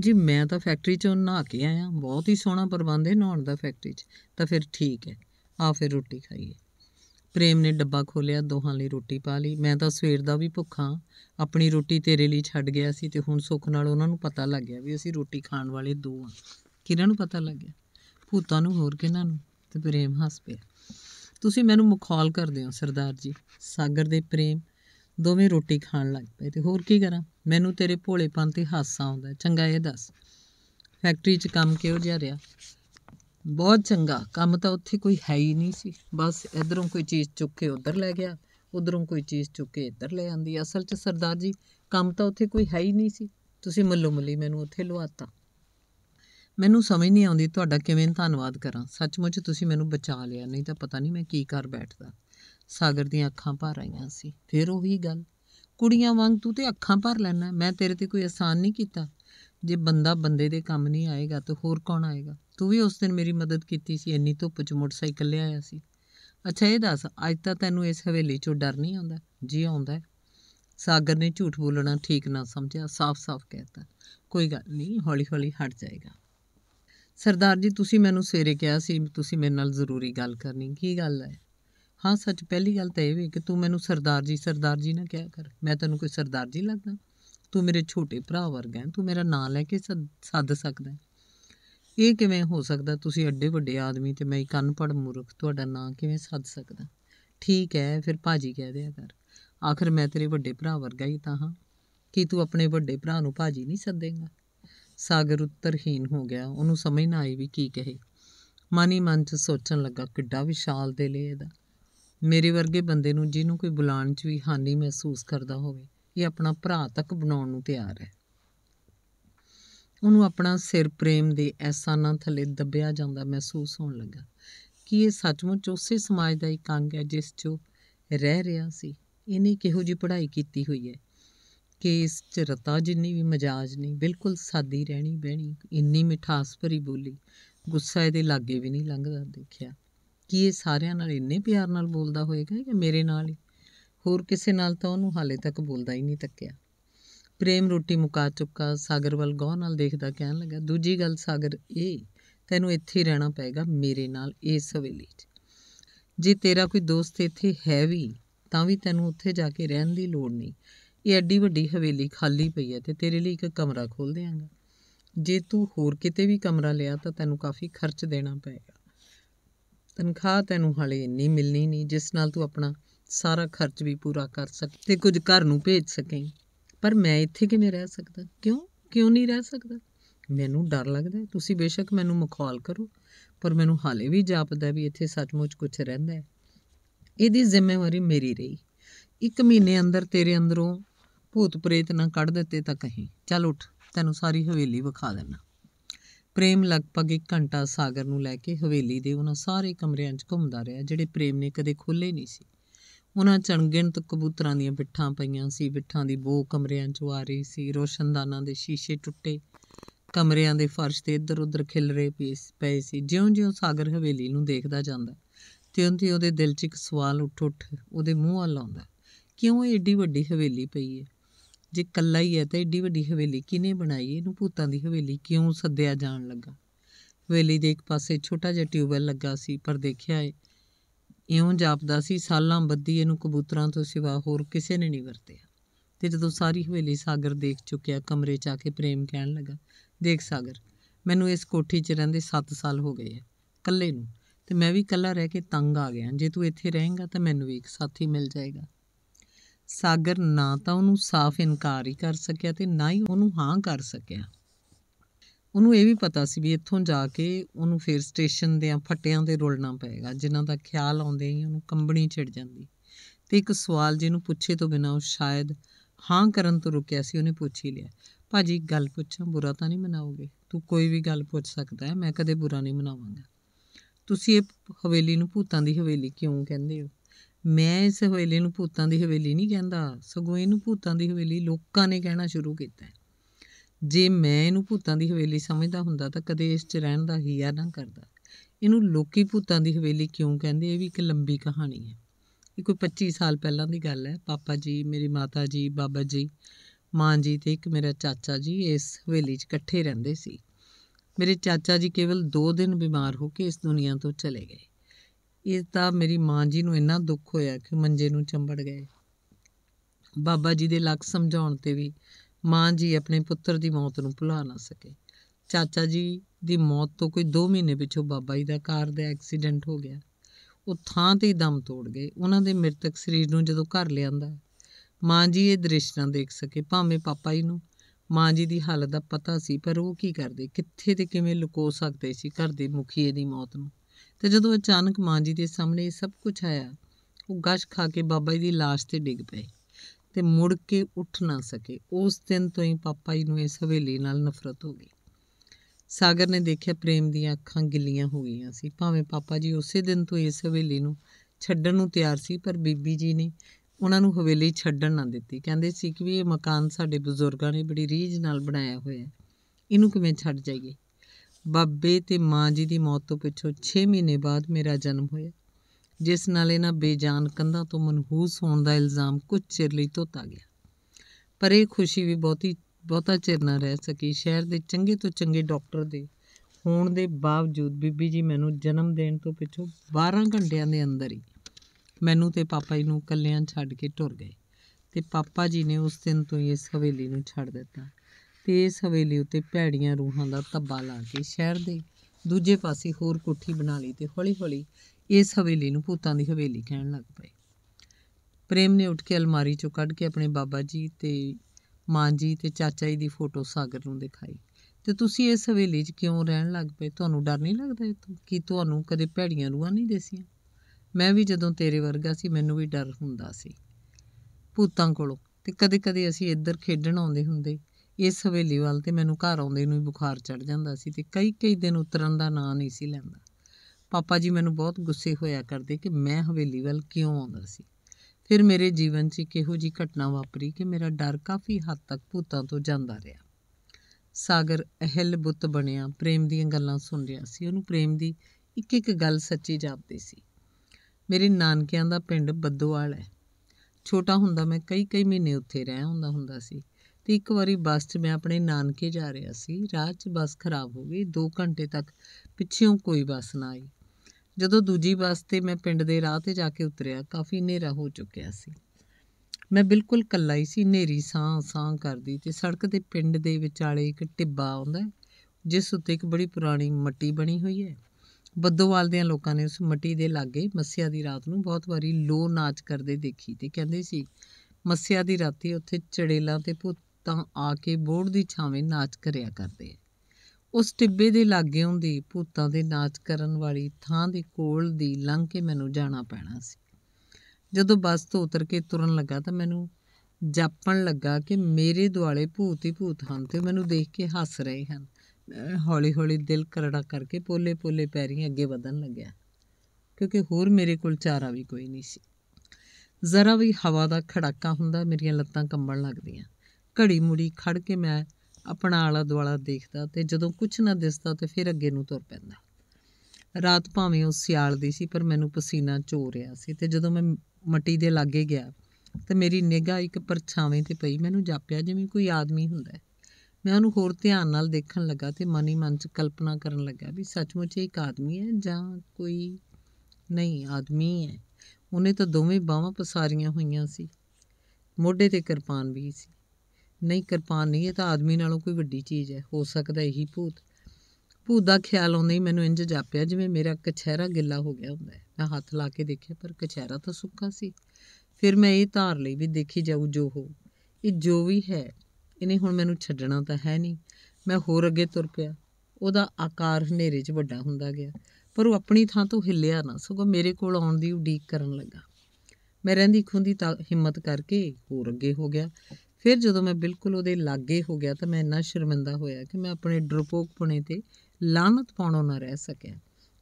ਜੀ ਮੈਂ ਤਾਂ ਫੈਕਟਰੀ ਚੋਂ ਨਹਾ ਕੇ ਆਇਆ ਬਹੁਤ ਹੀ ਸੋਹਣਾ ਪ੍ਰਬੰਧ ਹੈ ਨਹਾਉਣ ਦਾ ਫੈਕਟਰੀ 'ਚ ਤਾਂ ਫਿਰ ਠੀਕ ਹੈ ਆ ਫਿਰ ਰੋਟੀ ਖਾਈਏ ਪ੍ਰੇਮ ਨੇ ਡੱਬਾ ਖੋਲਿਆ ਦੋਹਾਂ ਲਈ ਰੋਟੀ ਪਾ ਲਈ ਮੈਂ ਤਾਂ ਸਵੇਰ ਦਾ ਵੀ ਭੁੱਖਾ ਆਪਣੀ ਰੋਟੀ ਤੇਰੇ ਲਈ ਛੱਡ ਗਿਆ ਸੀ ਤੇ ਹੁਣ ਸੁੱਖ ਨਾਲ ਉਹਨਾਂ ਨੂੰ ਪਤਾ ਲੱਗ ਗਿਆ ਵੀ ਅਸੀਂ ਰੋਟੀ ਖਾਣ ਵਾਲੇ ਦੋ ਆ ਕਿਹਨਾਂ ਨੂੰ ਪਤਾ ਲੱਗ ਗਿਆ ਭੂਤਾਂ ਨੂੰ ਹੋਰ ਕਿਹਨਾਂ ਨੂੰ ਤੇ ਪ੍ਰੇਮ ਹੱਸ ਪਿਆ ਤੁਸੀਂ ਮੈਨੂੰ ਮੁਖਾਲ ਕਰਦੇ ਹੋ ਸਰਦਾਰ ਜੀ ਸਾਗਰ ਦੇ ਪ੍ਰੇਮ ਦੋਵੇਂ ਰੋਟੀ ਖਾਣ ਲੱਗ ਪਏ ਤੇ ਹੋਰ ਕੀ ਕਰਾਂ ਮੈਨੂੰ ਤੇਰੇ ਭੋਲੇਪਨ ਤੇ ਹਾਸਾ ਆਉਂਦਾ ਚੰਗਾ ਇਹ ਦੱਸ ਫੈਕਟਰੀ 'ਚ ਕੰਮ ਕਿਉਂ ਜਿਹਾ ਰਿਹਾ ਬਹੁਤ ਚੰਗਾ ਕੰਮ ਤਾਂ ਉੱਥੇ ਕੋਈ ਹੈ ਹੀ ਨਹੀਂ ਸੀ ਬਸ ਇਧਰੋਂ ਕੋਈ ਚੀਜ਼ ਚੁੱਕ ਕੇ ਉਧਰ ਲੈ ਗਿਆ ਉਧਰੋਂ ਕੋਈ ਚੀਜ਼ ਚੁੱਕ ਕੇ ਇੱਧਰ ਲੈ ਆਂਦੀ ਅਸਲ 'ਚ ਸਰਦਾਰ ਜੀ ਕੰਮ ਤਾਂ ਉੱਥੇ ਕੋਈ ਹੈ ਹੀ ਨਹੀਂ ਸੀ ਤੁਸੀਂ ਮੱਲੋ ਮੱਲੀ ਮੈਨੂੰ ਉੱਥੇ ਲਵਾਤਾ ਮੈਨੂੰ ਸਮਝ ਨਹੀਂ ਆਉਂਦੀ ਤੁਹਾਡਾ ਕਿਵੇਂ ਧੰਨਵਾਦ ਕਰਾਂ ਸੱਚਮੁੱਚ ਤੁਸੀਂ ਮੈਨੂੰ ਬਚਾ ਲਿਆ ਨਹੀਂ ਤਾਂ ਪਤਾ ਨਹੀਂ ਮੈਂ ਕੀ ਕਰ ਬੈਠਦਾ ਸਾਗਰ ਦੀਆਂ ਅੱਖਾਂ ਭਰ ਆਈਆਂ ਸੀ ਫਿਰ ਉਹੀ ਗੱਲ ਕੁੜੀਆਂ ਵਾਂਗ ਤੂੰ ਤੇ ਅੱਖਾਂ ਭਰ ਲੈਣਾ ਮੈਂ ਤੇਰੇ ਤੇ ਕੋਈ ਆਸਾਨ ਨਹੀਂ ਕੀਤਾ ਜੇ ਬੰਦਾ ਬੰਦੇ ਦੇ ਕੰਮ ਨਹੀਂ ਆਏਗਾ ਤਾਂ ਹੋਰ ਕੌਣ ਆਏਗਾ ਤੂੰ ਵੀ ਉਸ ਦਿਨ ਮੇਰੀ ਮਦਦ ਕੀਤੀ ਸੀ ਇੰਨੀ ਧੁੱਪ 'ਚ ਮੋਟਰਸਾਈਕਲ ਲਿਆਇਆ ਸੀ ਅੱਛਾ ਇਹ ਦੱਸ ਅੱਜ ਤਾਂ ਤੈਨੂੰ ਇਸ ਹਵੇਲੀ 'ਚੋਂ ਡਰ ਨਹੀਂ ਆਉਂਦਾ ਜੀ ਆਉਂਦਾ ਸਾਗਰ ਨੇ ਝੂਠ ਬੋਲਣਾ ਠੀਕ ਨਾ ਸਮਝਿਆ ਸਾਫ਼-ਸਾਫ਼ ਕਹਿਤਾ ਕੋਈ ਗੱਲ ਨਹੀਂ ਹੌਲੀ-ਹੌਲੀ ਹਟ ਜਾਏਗਾ ਸਰਦਾਰ ਜੀ ਤੁਸੀਂ ਮੈਨੂੰ ਸਵੇਰੇ ਕਿਹਾ ਸੀ ਤੁਸੀਂ ਮੇਰੇ ਨਾਲ ਜ਼ਰੂਰੀ ਗੱਲ ਕਰਨੀ ਕੀ ਗੱਲ ਹੈ ਹਾਂ ਸੱਚ ਪਹਿਲੀ ਗੱਲ ਤਾਂ ਇਹ ਵੀ ਕਿ ਤੂੰ ਮੈਨੂੰ ਸਰਦਾਰ ਜੀ ਸਰਦਾਰ ਜੀ ਨਾ ਕਿਹਾ ਕਰ ਮੈਂ ਤੈਨੂੰ ਕੋਈ ਸਰਦਾਰ ਜੀ ਲੱਗਦਾ ਤੂੰ ਮੇਰੇ ਛੋਟੇ ਭਰਾ ਵਰਗਾ ਹੈ ਤੂੰ ਮੇਰਾ ਨਾਂ ਲੈ ਕੇ ਸੱਦ ਸਕਦਾ ਇਹ ਕਿਵੇਂ ਹੋ ਸਕਦਾ ਤੁਸੀਂ ਅੱਡੇ ਵੱਡੇ ਆਦਮੀ ਤੇ ਮੈਂ ਇੱਕ ਅਨਪੜ੍ਹ ਮੂਰਖ ਤੁਹਾਡਾ ਨਾਂ ਕਿਵੇਂ ਸੱਦ ਸਕਦਾ ਠੀਕ ਹੈ ਫਿਰ ਭਾਜੀ ਕਹਿ ਦਿਆ ਕਰ ਆਖਰ ਮੈਂ ਤੇਰੇ ਵੱਡੇ ਭਰਾ ਵਰਗਾ ਹੀ ਤਾਂ ਹਾਂ ਕੀ ਤੂੰ ਆਪਣੇ ਵੱਡੇ ਭਰਾ ਨੂੰ ਭਾਜੀ ਨਹੀਂ ਸੱਦੇਗਾ ਸਾਗਰ ਉੱਤਰਹੀਨ ਹੋ ਗਿਆ ਉਹਨੂੰ ਸਮਝ ਨਾ ਆਈ ਵੀ ਕੀ ਕਹੇ ਮਨ ਹੀ ਮਨ 'ਚ ਸੋਚਣ ਲੱਗਾ ਕਿੱਡਾ ਵਿਸ਼ਾਲ ਦੇ ਲਈ ਇਹਦਾ ਮੇਰੇ ਵਰਗੇ ਬੰਦੇ ਨੂੰ ਜਿਹਨੂੰ ਕੋਈ ਬੁਲਾਣ 'ਚ ਵੀ ਹਾਨੀ ਮਹਿਸੂਸ ਕਰਦਾ ਹੋਵੇ ਇਹ ਆਪਣਾ ਭਰਾ ਤੱਕ ਬਣਾਉਣ ਨੂੰ ਤਿਆਰ ਹੈ ਉਹਨੂੰ ਆਪਣਾ ਸਿਰ ਪ੍ਰੇਮ ਦੇ ਐਸਾਨਾਂ ਥੱਲੇ ਦੱਬਿਆ ਜਾਂਦਾ ਮਹਿਸੂਸ ਹੋਣ ਲੱਗਾ ਕਿ ਇਹ ਸੱਚਮੁੱਚ ਉਸੇ ਸਮਾਜ ਦਾ ਇੱਕ ਅੰਗ ਹੈ ਜਿਸ 'ਚ ਰਹਿ ਰਿਹਾ ਸੀ ਇਹਨੇ ਕਿਹੋ ਜੀ ਪੜ੍ਹਾਈ ਕੀਤੀ ਹੋਈ ਹੈ ਕਿ ਇਸ 'ਚ ਰਤਾ ਜਿੰਨੀ ਵੀ ਮਜਾਜ ਨਹੀਂ ਬਿਲਕੁਲ ਸਾਦੀ ਰਹਿਣੀ ਬਹਿਣੀ ਇੰਨੀ ਮਿਠਾਸ ਭਰੀ ਬੋਲੀ ਗੁੱਸਾ ਇਹਦੇ ਲਾਗੇ ਵੀ ਨਹੀਂ ਲੰਘਦਾ ਦੇਖਿਆ ਕਿ ਇਹ ਸਾਰਿਆਂ ਨਾਲ ਇੰਨੇ ਪਿਆਰ ਨਾਲ ਬੋਲਦਾ ਹੋਏਗਾ ਜਾਂ ਮੇਰੇ ਨਾਲ ਹੀ ਹੋਰ ਕਿਸੇ ਨਾਲ ਤਾਂ ਉਹਨੂੰ ਹਾਲੇ ਤੱਕ ਬੋਲਦਾ ਹੀ ਨਹੀਂ ਤੱਕਿਆ ਪ੍ਰੇਮ ਰੋਟੀ ਮੁਕਾ ਚੁੱਕਾ ਸਾਗਰ ਵੱਲ ਗੌਰ ਨਾਲ ਦੇਖਦਾ ਕਹਿਣ ਲੱਗਾ ਦੂਜੀ ਗੱਲ ਸਾਗਰ ਇਹ ਤੈਨੂੰ ਇੱਥੇ ਹੀ ਰਹਿਣਾ ਪਏਗਾ ਮੇਰੇ ਨਾਲ ਇਸ ਹਵੇਲੀ 'ਚ ਜੇ ਤੇਰਾ ਕੋਈ ਦੋਸਤ ਇੱਥੇ ਹੈ ਵੀ ਤਾਂ ਵੀ ਤੈਨੂੰ ਉੱਥੇ ਜਾ ਕੇ ਰਹਿਣ ਦੀ ਲੋੜ ਨਹੀਂ ਇਹ ਐਡੀ ਵੱਡੀ ਹਵੇਲੀ ਖਾਲੀ ਪਈ ਹੈ ਤੇ ਤੇਰੇ ਲਈ ਇੱਕ ਕਮਰਾ ਖੋਲ ਦੇਵਾਂਗਾ ਜੇ ਤੂੰ ਹੋਰ ਕਿਤੇ ਵੀ ਕਮਰਾ ਲਿਆ ਤਾਂ ਤੈਨੂੰ ਕਾਫੀ ਖਰਚ ਦੇਣਾ ਪਏਗਾ ਤਨਖਾਹ ਤੈਨੂੰ ਹਲੇ ਇੰਨੀ ਮਿਲਣੀ ਨਹੀਂ ਜਿਸ ਨਾਲ ਤੂੰ ਆਪਣਾ ਸਾਰਾ ਖਰਚ ਵੀ ਪੂਰਾ ਕਰ ਸਕੇ ਤੇ ਕੁਝ ਘਰ ਨੂੰ ਭੇਜ ਸਕੇ ਪਰ ਮੈਂ ਇੱਥੇ ਕਿਵੇਂ ਰਹਿ ਸਕਦਾ ਕਿਉਂ ਕਿਉਂ ਨਹੀਂ ਰਹਿ ਸਕਦਾ ਮੈਨੂੰ ਡਰ ਲੱਗਦਾ ਤੁਸੀਂ ਬੇਸ਼ੱਕ ਮੈਨੂੰ ਮਖੌਲ ਕਰੋ ਪਰ ਮੈਨੂੰ ਹਾਲੇ ਵੀ ਜਾਪਦਾ ਵੀ ਇੱਥੇ ਸੱਚਮੁੱਚ ਕੁਝ ਰਹਿੰਦਾ ਹੈ ਇਹਦੀ ਜ਼ਿੰਮੇਵਾਰੀ ਮੇਰੀ ਰਹੀ ਇੱਕ ਮਹੀਨੇ ਅੰਦਰ ਤੇਰੇ ਅੰਦਰੋਂ ਭੂਤ ਪ੍ਰੇਤ ਨਾ ਕੱਢ ਦਿੱਤੇ ਤਾਂ ਕਹੀਂ ਚੱਲ ਉੱਠ ਤੈਨੂੰ ਸਾਰੀ ਹਵੇਲੀ ਵਿਖਾ ਦੇਣਾ ਪ੍ਰੇਮ ਲਗਭਗ 1 ਘੰਟਾ ਸਾਗਰ ਨੂੰ ਲੈ ਕੇ ਹਵੇਲੀ ਦੇ ਉਹਨਾਂ ਸਾਰੇ ਕਮਰਿਆਂ 'ਚ ਘੁੰਮਦਾ ਰਿਹਾ ਜਿਹੜੇ ਪ੍ਰੇਮ ਨੇ ਕਦੇ ਖੋਲੇ ਨਹੀਂ ਸੀ ਉਹਨਾਂ ਚਣਗਿਣਤ ਕਬੂਤਰਾਂ ਦੀਆਂ ਬਿੱਠਾਂ ਪਈਆਂ ਸੀ ਬਿੱਠਾਂ ਦੀ ਬੋ ਕਮਰਿਆਂ 'ਚ ਆ ਰਹੀ ਸੀ ਰੋਸ਼ਨਦਾਨਾਂ ਦੇ ਸ਼ੀਸ਼ੇ ਟੁੱਟੇ ਕਮਰਿਆਂ ਦੇ ਫਰਸ਼ ਤੇ ਇੱਧਰ-ਉੱਧਰ ਖਿਲਰੇ ਪੀਸ ਪਏ ਸੀ ਜਿਉਂ-ਜਿਉਂ ਸਾਗਰ ਹਵੇਲੀ ਨੂੰ ਦੇਖਦਾ ਜਾਂਦਾ ਤਿਉਂ-ਤਿਉਂ ਉਹਦੇ ਦਿਲ 'ਚ ਇੱਕ ਸਵਾਲ ਉੱਠ-ਉੱਠ ਉਹਦੇ ਮੂੰਹ ਆ ਆਉਂਦਾ ਕਿਉਂ ਇਹ ਏਡੀ ਵੱਡੀ ਹਵੇਲੀ ਪਈ ਹੈ ਜੇ ਕੱਲਾ ਹੀ ਹੈ ਤਾਂ ਏਡੀ ਵੱਡੀ ਹਵੇਲੀ ਕਿਹਨੇ ਬਣਾਈ ਇਹਨੂੰ ਭੂਤਾਂ ਦੀ ਹਵੇਲੀ ਕਿਉਂ ਸੱਦਿਆ ਜਾਣ ਲੱਗਾ ਹਵੇਲੀ ਦੇ ਇੱਕ ਪਾਸੇ ਛੋਟਾ ਜਿਹਾ ਟਿਊਬਵੈਲ ਲੱਗਾ ਸੀ ਪਰ ਦੇਖਿਆ ਏ ਇਉਂ ਜਾਪਦਾ ਸੀ ਸਾਲਾਂ ਬੱਦੀ ਇਹਨੂੰ ਕਬੂਤਰਾਂ ਤੋਂ ਸਿਵਾ ਹੋਰ ਕਿਸੇ ਨੇ ਨਹੀਂ ਵਰਤਿਆ ਤੇ ਜਦੋਂ ਸਾਰੀ ਹਵੇਲੀ ਸਾਗਰ ਦੇਖ ਚੁੱਕਿਆ ਕਮਰੇ 'ਚ ਆ ਕੇ ਪ੍ਰੇਮ ਕਹਿਣ ਲੱਗਾ ਦੇਖ ਸਾਗਰ ਮੈਨੂੰ ਇਸ ਕੋਠੀ 'ਚ ਰਹਿੰਦੇ 7 ਸਾਲ ਹੋ ਗਏ ਆ ਇਕੱਲੇ ਨੂੰ ਤੇ ਮੈਂ ਵੀ ਇਕੱਲਾ ਰਹਿ ਕੇ ਤੰਗ ਆ ਗਿਆ ਜੇ ਤੂੰ ਇੱਥੇ ਰਹੇਂਗਾ ਤਾਂ ਮੈਨੂੰ ਵੀ ਇੱਕ ਸਾਥੀ ਮਿਲ ਜਾਏਗਾ ਸਾਗਰ ਨਾ ਤਾਂ ਉਹਨੂੰ ਸਾਫ਼ ਇਨਕਾਰ ਹੀ ਕਰ ਸਕਿਆ ਤੇ ਨਾ ਹੀ ਉਹਨੂੰ ਹਾਂ ਕਰ ਸਕਿਆ ਉਹਨੂੰ ਇਹ ਵੀ ਪਤਾ ਸੀ ਵੀ ਇੱਥੋਂ ਜਾ ਕੇ ਉਹਨੂੰ ਫੇਰ ਸਟੇਸ਼ਨ ਦੇ ਆ ਫਟਿਆਂ ਦੇ ਰੋਲਣਾ ਪਏਗਾ ਜਿਨ੍ਹਾਂ ਦਾ ਖਿਆਲ ਆਉਂਦੇ ਹੀ ਉਹਨੂੰ ਕੰਬਣੀ ਛਿੜ ਜਾਂਦੀ ਤੇ ਇੱਕ ਸਵਾਲ ਜਿਹਨੂੰ ਪੁੱਛੇ ਤੋਂ ਬਿਨਾਂ ਉਹ ਸ਼ਾਇਦ ਹਾਂ ਕਰਨ ਤੋਂ ਰੁਕਿਆ ਸੀ ਉਹਨੇ ਪੁੱਛ ਹੀ ਲਿਆ ਭਾਜੀ ਗੱਲ ਪੁੱਛਾਂ ਬੁਰਾ ਤਾਂ ਨਹੀਂ ਮਨਾਓਗੇ ਤੂੰ ਕੋਈ ਵੀ ਗੱਲ ਪੁੱਛ ਸਕਦਾ ਹੈ ਮੈਂ ਕਦੇ ਬੁਰਾ ਨਹੀਂ ਮਨਾਵਾਂਗਾ ਤੁਸੀਂ ਇਹ ਹਵੇਲੀ ਨੂੰ ਭੂਤਾਂ ਦੀ ਹਵੇਲੀ ਕਿਉਂ ਕਹਿੰਦੇ ਹੋ ਮੈਂ ਇਸ ਹਵੇਲੀ ਨੂੰ ਭੂਤਾਂ ਦੀ ਹਵੇਲੀ ਨਹੀਂ ਕਹਿੰਦਾ ਸਗੋਂ ਇਹਨੂੰ ਭੂਤਾਂ ਦੀ ਹਵੇਲੀ ਲੋਕਾਂ ਨੇ ਕਹਿਣਾ ਸ਼ੁਰੂ ਕੀਤਾ ਜੇ ਮੈਂ ਇਹਨੂੰ ਭੂਤਾਂ ਦੀ ਹਵੇਲੀ ਸਮਝਦਾ ਹੁੰਦਾ ਤਾਂ ਕਦੇ ਇਸ 'ਚ ਰਹਿਣ ਦਾ ਹਿਆ ਨਾ ਕਰਦਾ ਇਹਨੂੰ ਲੋਕੀ ਭੂਤਾਂ ਦੀ ਹਵੇਲੀ ਕਿਉਂ ਕਹਿੰਦੇ ਇਹ ਵੀ ਇੱਕ ਲੰਬੀ ਕਹਾਣੀ ਹੈ ਇਹ ਕੋਈ 25 ਸਾਲ ਪਹਿਲਾਂ ਦੀ ਗੱਲ ਹੈ ਪਾਪਾ ਜੀ ਮੇਰੀ ਮਾਤਾ ਜੀ ਬਾਬਾ ਜੀ ਮਾਂ ਜੀ ਤੇ ਇੱਕ ਮੇਰਾ ਚਾਚਾ ਜੀ ਇਸ ਹਵੇਲੀ 'ਚ ਇਕੱਠੇ ਰਹਿੰਦੇ ਸੀ ਮੇਰੇ ਚਾਚਾ ਜੀ ਕੇਵਲ 2 ਦਿਨ ਬਿਮਾਰ ਹੋ ਕੇ ਇਸ ਦੁਨੀਆ ਤੋਂ ਚਲੇ ਗਏ ਇਸ ਦਾ ਮੇਰੀ ਮਾਂ ਜੀ ਨੂੰ ਇੰਨਾ ਦੁੱਖ ਹੋਇਆ ਕਿ ਮੰਜੇ ਨੂੰ ਚੰਬੜ ਗਏ ਬਾਬਾ ਜੀ ਦੇ ਲੱਖ ਸਮਝਾਉਣ ਤੇ ਵੀ ਮਾਂ ਜੀ ਆਪਣੇ ਪੁੱਤਰ ਦੀ ਮੌਤ ਨੂੰ ਭੁਲਾ ਨਾ ਸਕੇ ਚਾਚਾ ਜੀ ਦੀ ਮੌਤ ਤੋਂ ਕੋਈ 2 ਮਹੀਨੇ ਪਿਛੋਂ ਬਾਬਾ ਜੀ ਦਾ ਕਾਰ ਦਾ ਐਕਸੀਡੈਂਟ ਹੋ ਗਿਆ ਉਹ ਥਾਂ ਤੇ ਹੀ ਦਮ ਤੋੜ ਗਏ ਉਹਨਾਂ ਦੇ ਮ੍ਰਿਤਕ ਸਰੀਰ ਨੂੰ ਜਦੋਂ ਘਰ ਲਿਆਂਦਾ ਮਾਂ ਜੀ ਇਹ ਦ੍ਰਿਸ਼ ਨਾ ਦੇਖ ਸਕੇ ਭਾਵੇਂ ਪਾਪਾ ਜੀ ਨੂੰ ਮਾਂ ਜੀ ਦੀ ਹਾਲਤ ਦਾ ਪਤਾ ਸੀ ਪਰ ਉਹ ਕੀ ਕਰਦੇ ਕਿੱਥੇ ਤੇ ਕਿਵੇਂ ਲੁਕੋ ਸਕਦੇ ਸੀ ਘਰ ਦੇ ਮੁਖੀਏ ਦੀ ਮੌਤ ਨੂੰ ਤੇ ਜਦੋਂ ਅਚਾਨਕ ਮਾਂ ਜੀ ਦੇ ਸਾਹਮਣੇ ਇਹ ਸਭ ਕੁਝ ਆਇਆ ਉਹ ਗਸ਼ ਖਾ ਕੇ ਬਾਬਾ ਜੀ ਦੀ লাশ ਤੇ ਡਿੱਗ ਪਏ ਤੇ ਮੁੜ ਕੇ ਉੱਠ ਨਾ ਸਕੇ ਉਸ ਦਿਨ ਤੋਂ ਹੀ ਪਾਪਾ ਜੀ ਨੂੰ ਇਸ ਹਵੇਲੀ ਨਾਲ ਨਫ਼ਰਤ ਹੋ ਗਈ ਸਾਗਰ ਨੇ ਦੇਖਿਆ ਪ੍ਰੇਮ ਦੀਆਂ ਅੱਖਾਂ ਗਿੱਲੀਆਂ ਹੋ ਗਈਆਂ ਸੀ ਭਾਵੇਂ ਪਾਪਾ ਜੀ ਉਸੇ ਦਿਨ ਤੋਂ ਇਸ ਹਵੇਲੀ ਨੂੰ ਛੱਡਣ ਨੂੰ ਤਿਆਰ ਸੀ ਪਰ ਬੀਬੀ ਜੀ ਨੇ ਉਹਨਾਂ ਨੂੰ ਹਵੇਲੀ ਛੱਡਣ ਨਾ ਦਿੱਤੀ ਕਹਿੰਦੇ ਸੀ ਕਿ ਵੀ ਇਹ ਮਕਾਨ ਸਾਡੇ ਬਜ਼ੁਰਗਾਂ ਨੇ ਬੜੀ ਰੀਝ ਨਾਲ ਬਣਾਇਆ ਹੋਇਆ ਇਹਨੂੰ ਕਿਵੇਂ ਛੱਡ ਜਾਈਏ ਬਾਬੇ ਤੇ ਮਾਂ ਜੀ ਦੀ ਮੌਤ ਤੋਂ ਪਿੱਛੋਂ 6 ਮਹੀਨੇ ਬਾਅਦ ਮੇਰਾ ਜਨਮ ਹੋਇਆ ਜਿਸ ਨਾਲ ਇਹਨਾਂ ਬੇਜਾਨ ਕੰਧਾਂ ਤੋਂ ਮਨਹੂਸ ਹੋਣ ਦਾ ਇਲਜ਼ਾਮ ਕੁਝ ਚਿਰ ਲਈ ਧੋਤਾ ਗਿਆ ਪਰ ਇਹ ਖੁਸ਼ੀ ਵੀ ਬਹੁਤੀ ਬਹੁਤਾ ਚਿਰ ਨਾ ਰਹਿ ਸਕੀ ਸ਼ਹਿਰ ਦੇ ਚੰਗੇ ਤੋਂ ਚੰਗੇ ਡਾਕਟਰ ਦੇ ਹੋਣ ਦੇ ਬਾਵਜੂਦ ਬੀਬੀ ਜੀ ਮੈਨੂੰ ਜਨਮ ਦੇਣ ਤੋਂ ਪਿੱਛੋਂ 12 ਘੰਟਿਆਂ ਦੇ ਅੰਦਰ ਹੀ ਮੈਨੂੰ ਤੇ ਪਾਪਾ ਜੀ ਨੂੰ ਇਕੱਲਿਆਂ ਛੱਡ ਕੇ ਟੁਰ ਗਏ ਤੇ ਪਾਪਾ ਜੀ ਨੇ ਉਸ ਦਿਨ ਤੋਂ ਹੀ ਇਸ ਹਵੇਲੀ ਨੂੰ ਛੱਡ ਦਿੱਤਾ ਤੇ ਇਸ ਹਵੇਲੀ ਉੱਤੇ ਭੈੜੀਆਂ ਰੂਹਾਂ ਦਾ ਤੱਬਾ ਲਾ ਕੇ ਸ਼ਹਿਰ ਦੇ ਦੂਜੇ ਪਾਸੇ ਹੋਰ ਕੋਠੀ ਬਣਾ ਲਈ ਤੇ ਹੌਲੀ-ਹੌਲੀ ਇਸ ਹਵੇਲੀ ਨੂੰ ਭੂਤਾਂ ਦੀ ਹਵੇਲੀ ਕਹਿਣ ਲੱਗ ਪਏ ਪ੍ਰੇਮ ਨੇ ਉੱਠ ਕੇ ਅਲਮਾਰੀ ਚੋਂ ਕੱਢ ਕੇ ਆਪਣੇ ਬਾਬਾ ਜੀ ਤੇ ਮਾਂ ਜੀ ਤੇ ਚਾਚਾ ਜੀ ਦੀ ਫੋਟੋ ਸਾਗਰ ਨੂੰ ਦਿਖਾਈ ਤੇ ਤੁਸੀਂ ਇਸ ਹਵੇਲੀ 'ਚ ਕਿਉਂ ਰਹਿਣ ਲੱਗ ਪਏ ਤੁਹਾਨੂੰ ਡਰ ਨਹੀਂ ਲੱਗਦਾ ਇਹ ਕਿ ਤੁਹਾਨੂੰ ਕਦੇ ਭੈੜੀਆਂ ਰੂਹਾਂ ਨਹੀਂ ਦੇਸੀਆਂ ਮੈਂ ਵੀ ਜਦੋਂ ਤੇਰੇ ਵਰਗਾ ਸੀ ਮੈਨੂੰ ਵੀ ਡਰ ਹੁੰਦਾ ਸੀ ਭੂਤਾਂ ਕੋਲੋਂ ਤੇ ਕਦੇ-ਕਦੇ ਅਸੀਂ ਇੱਧਰ ਖੇਡਣ ਆਉਂਦੇ ਹੁੰਦੇ ਇਸ ਹਵੇਲੀ ਵੱਲ ਤੇ ਮੈਨੂੰ ਘਰ ਆਉਂਦੇ ਨੂੰ ਹੀ ਬੁਖਾਰ ਚੜ ਜਾਂਦਾ ਸੀ ਤੇ ਕਈ ਕਈ ਦਿਨ ਉਤਰਨ ਦਾ ਨਾਂ ਨਹੀਂ ਸੀ ਲੈਂਦਾ ਪਾਪਾ ਜੀ ਮੈਨੂੰ ਬਹੁਤ ਗੁੱਸੇ ਹੋਇਆ ਕਰਦੇ ਕਿ ਮੈਂ ਹਵੇਲੀ ਵੱਲ ਕਿਉਂ ਆਉਂਦਾ ਸੀ ਫਿਰ ਮੇਰੇ ਜੀਵਨ 'ਚ ਕਿਹੋ ਜੀ ਘਟਨਾ ਵਾਪਰੀ ਕਿ ਮੇਰਾ ਡਰ ਕਾਫੀ ਹੱਦ ਤੱਕ ਭੂਤਾਂ ਤੋਂ ਜਾਂਦਾ ਰਿਹਾ ਸਾਗਰ ਅਹਿਲ ਬੁੱਤ ਬਣਿਆ ਪ੍ਰੇਮ ਦੀਆਂ ਗੱਲਾਂ ਸੁਣ ਰਿਹਾ ਸੀ ਉਹਨੂੰ ਪ੍ਰੇਮ ਦੀ ਇੱਕ ਇੱਕ ਗੱਲ ਸੱਚੀ ਜਾਪਦੀ ਸੀ ਮੇਰੇ ਨਾਨਕਿਆਂ ਦਾ ਪਿੰਡ ਬੱਦੋਵਾਲ ਹੈ ਛੋਟਾ ਹੁੰਦਾ ਮੈਂ ਕਈ ਕਈ ਮਹੀਨੇ ਉੱਥੇ ਰਹਿ ਹੁੰਦਾ ਹੁੰਦਾ ਸੀ ਤੇ ਇੱਕ ਵਾਰੀ ਬੱਸ 'ਚ ਮੈਂ ਆਪਣੇ ਨਾਨਕੇ ਜਾ ਰਿਹਾ ਸੀ ਰਾਹ 'ਚ ਬੱਸ ਖਰਾਬ ਹੋ ਗਈ 2 ਘੰਟੇ ਤੱਕ ਪਿੱਛੋਂ ਕੋਈ ਬੱਸ ਨਾ ਆਈ ਜਦੋਂ ਦੂਜੀ ਬੱਸ 'ਤੇ ਮੈਂ ਪਿੰਡ ਦੇ ਰਾਹ 'ਤੇ ਜਾ ਕੇ ਉਤਰਿਆ ਕਾਫੀ ਹਨੇਰਾ ਹੋ ਚੁੱਕਿਆ ਸੀ ਮੈਂ ਬਿਲਕੁਲ ਇਕੱਲਾ ਹੀ ਸੀ ਹਨੇਰੀ ਸਾਂ ਸਾਂ ਕਰਦੀ ਤੇ ਸੜਕ ਦੇ ਪਿੰਡ ਦੇ ਵਿਚਾਲੇ ਇੱਕ ਟਿੱਬਾ ਆਉਂਦਾ ਜਿਸ ਉੱਤੇ ਇੱਕ ਬੜੀ ਪੁਰਾਣੀ ਮੱਟੀ ਬਣੀ ਹੋਈ ਹੈ ਬੱਦੋਵਾਲ ਦੇ ਲੋਕਾਂ ਨੇ ਉਸ ਮੱਟੀ ਦੇ ਲਾਗੇ ਮੱਸਿਆ ਦੀ ਰਾਤ ਨੂੰ ਬਹੁਤ ਵਾਰੀ ਲੋ ਨਾਚ ਕਰਦੇ ਦੇਖੀ ਤੇ ਕਹਿੰਦੇ ਸੀ ਮੱਸਿਆ ਦੀ ਰਾਤੀ ਉੱਥੇ ਚੜੇਲਾਂ ਤੇ ਭੂਤ ਤਾਂ ਆ ਕੇ ਬੋੜ ਦੀ ਛਾਵੇਂ ਨਾਚ ਕਰਿਆ ਕਰਦੇ ਉਸ ਟਿੱਬੇ ਦੇ ਲਾਗੇ ਹੁੰਦੀ ਭੂਤਾਂ ਦੇ ਨਾਚ ਕਰਨ ਵਾਲੀ ਥਾਂ ਦੇ ਕੋਲ ਦੀ ਲੰਘ ਕੇ ਮੈਨੂੰ ਜਾਣਾ ਪੈਣਾ ਸੀ ਜਦੋਂ ਬੱਸ ਤੋਂ ਉਤਰ ਕੇ ਤੁਰਨ ਲੱਗਾ ਤਾਂ ਮੈਨੂੰ ਜਾਪਣ ਲੱਗਾ ਕਿ ਮੇਰੇ ਦੁਆਲੇ ਭੂਤ ਹੀ ਭੂਤ ਹਨ ਤੇ ਮੈਨੂੰ ਦੇਖ ਕੇ ਹੱਸ ਰਹੇ ਹਨ ਹੌਲੀ ਹੌਲੀ ਦਿਲ ਕਰੜਾ ਕਰਕੇ ਪੋਲੇ ਪੋਲੇ ਪੈਰੀਂ ਅੱਗੇ ਵਧਣ ਲੱਗਿਆ ਕਿਉਂਕਿ ਹੋਰ ਮੇਰੇ ਕੋਲ ਚਾਰਾ ਵੀ ਕੋਈ ਨਹੀਂ ਸੀ ਜ਼ਰਾ ਵੀ ਹਵਾ ਦਾ ਖੜਾਕਾ ਹੁੰਦਾ ਮੇਰੀਆਂ ਲੱਤਾਂ ਕੰਬਣ ਲੱਗਦੀਆਂ ਘੜੀ ਮੁੜੀ ਖੜ ਕੇ ਮੈਂ ਆਪਣਾ ਆਲਾ ਦੁਆਲਾ ਦੇਖਦਾ ਤੇ ਜਦੋਂ ਕੁਝ ਨਾ ਦਿਸਦਾ ਤੇ ਫਿਰ ਅੱਗੇ ਨੂੰ ਤੁਰ ਪੈਂਦਾ ਰਾਤ ਭਾਵੇਂ ਉਹ ਸਿਆਲ ਦੀ ਸੀ ਪਰ ਮੈਨੂੰ ਪਸੀਨਾ ਚੋ ਰਿਹਾ ਸੀ ਤੇ ਜਦੋਂ ਮੈਂ ਮੱਟੀ ਦੇ ਲਾਗੇ ਗਿਆ ਤੇ ਮੇਰੀ ਨਿਗਾਹ ਇੱਕ ਪਰਛਾਵੇਂ ਤੇ ਪਈ ਮੈਨੂੰ ਜਾਪਿਆ ਜਿਵੇਂ ਕੋਈ ਆਦਮੀ ਹੁੰਦਾ ਹੈ ਮੈਂ ਉਹਨੂੰ ਹੋਰ ਧਿਆਨ ਨਾਲ ਦੇਖਣ ਲੱਗਾ ਤੇ ਮਨ ਹੀ ਮਨ 'ਚ ਕਲਪਨਾ ਕਰਨ ਲੱਗਾ ਵੀ ਸੱਚਮੁੱਚ ਇਹ ਇੱਕ ਆਦਮੀ ਹੈ ਜਾਂ ਕੋਈ ਨਹੀਂ ਆਦਮੀ ਹੈ ਉਹਨੇ ਤਾਂ ਦੋਵੇਂ ਬਾਹਾਂ ਪਸਾਰੀਆਂ ਹੋਈਆਂ ਸੀ ਮੋਢੇ ਤੇ ਕਿਰਪਾਨ ਵੀ ਸੀ ਨਹੀਂ ਕਿਰਪਾਨ ਨਹੀਂ ਇਹ ਤਾਂ ਆਦਮੀ ਨਾਲੋਂ ਕੋਈ ਵੱਡੀ ਚੀਜ਼ ਹੈ ਹੋ ਸਕਦਾ ਇਹੀ ਭੂਤ ਭੂਤ ਦਾ ਖਿਆਲ ਆਉਂਦਾ ਹੀ ਮੈਨੂੰ ਇੰਜ ਜਾਪਿਆ ਜਿਵੇਂ ਮੇਰਾ ਕਛਹਿਰਾ ਗਿੱਲਾ ਹੋ ਗਿਆ ਹੁੰਦਾ ਹੈ ਮੈਂ ਹੱਥ ਲਾ ਕੇ ਦੇਖਿਆ ਪਰ ਕਛਹਿਰਾ ਤਾਂ ਸੁੱਕਾ ਸੀ ਫਿਰ ਮੈਂ ਇਹ ਧਾਰ ਲਈ ਵੀ ਦੇਖੀ ਜਾਊ ਜੋ ਹੋ ਇਹ ਜੋ ਵੀ ਹੈ ਇਹਨੇ ਹੁਣ ਮੈਨੂੰ ਛੱਡਣਾ ਤਾਂ ਹੈ ਨਹੀਂ ਮੈਂ ਹੋਰ ਅੱਗੇ ਤੁਰ ਪਿਆ ਉਹਦਾ ਆਕਾਰ ਹਨੇਰੇ 'ਚ ਵੱਡਾ ਹੁੰਦਾ ਗਿਆ ਪਰ ਉਹ ਆਪਣੀ ਥਾਂ ਤੋਂ ਹਿੱਲਿਆ ਨਾ ਸਗੋਂ ਮੇਰੇ ਕੋਲ ਆਉਣ ਦੀ ਉਡੀਕ ਕਰਨ ਲੱਗਾ ਮੈਂ ਰਹਿੰਦੀ ਖੁੰਦੀ ਤਾਂ ਹਿੰਮਤ ਕਰਕੇ ਹੋਰ ਅੱਗੇ ਹੋ ਗਿਆ ਫਿਰ ਜਦੋਂ ਮੈਂ ਬਿਲਕੁਲ ਉਹਦੇ ਲਾਗੇ ਹੋ ਗਿਆ ਤਾਂ ਮੈਂ ਇੰਨਾ ਸ਼ਰਮਿੰਦਾ ਹੋਇਆ ਕਿ ਮੈਂ ਆਪਣੇ ਡਰਪੋਕ ਪੁਣੇ ਤੇ ਲਾਨਤ ਪਾਉਣੋਂ ਨਾ ਰਹਿ ਸਕਿਆ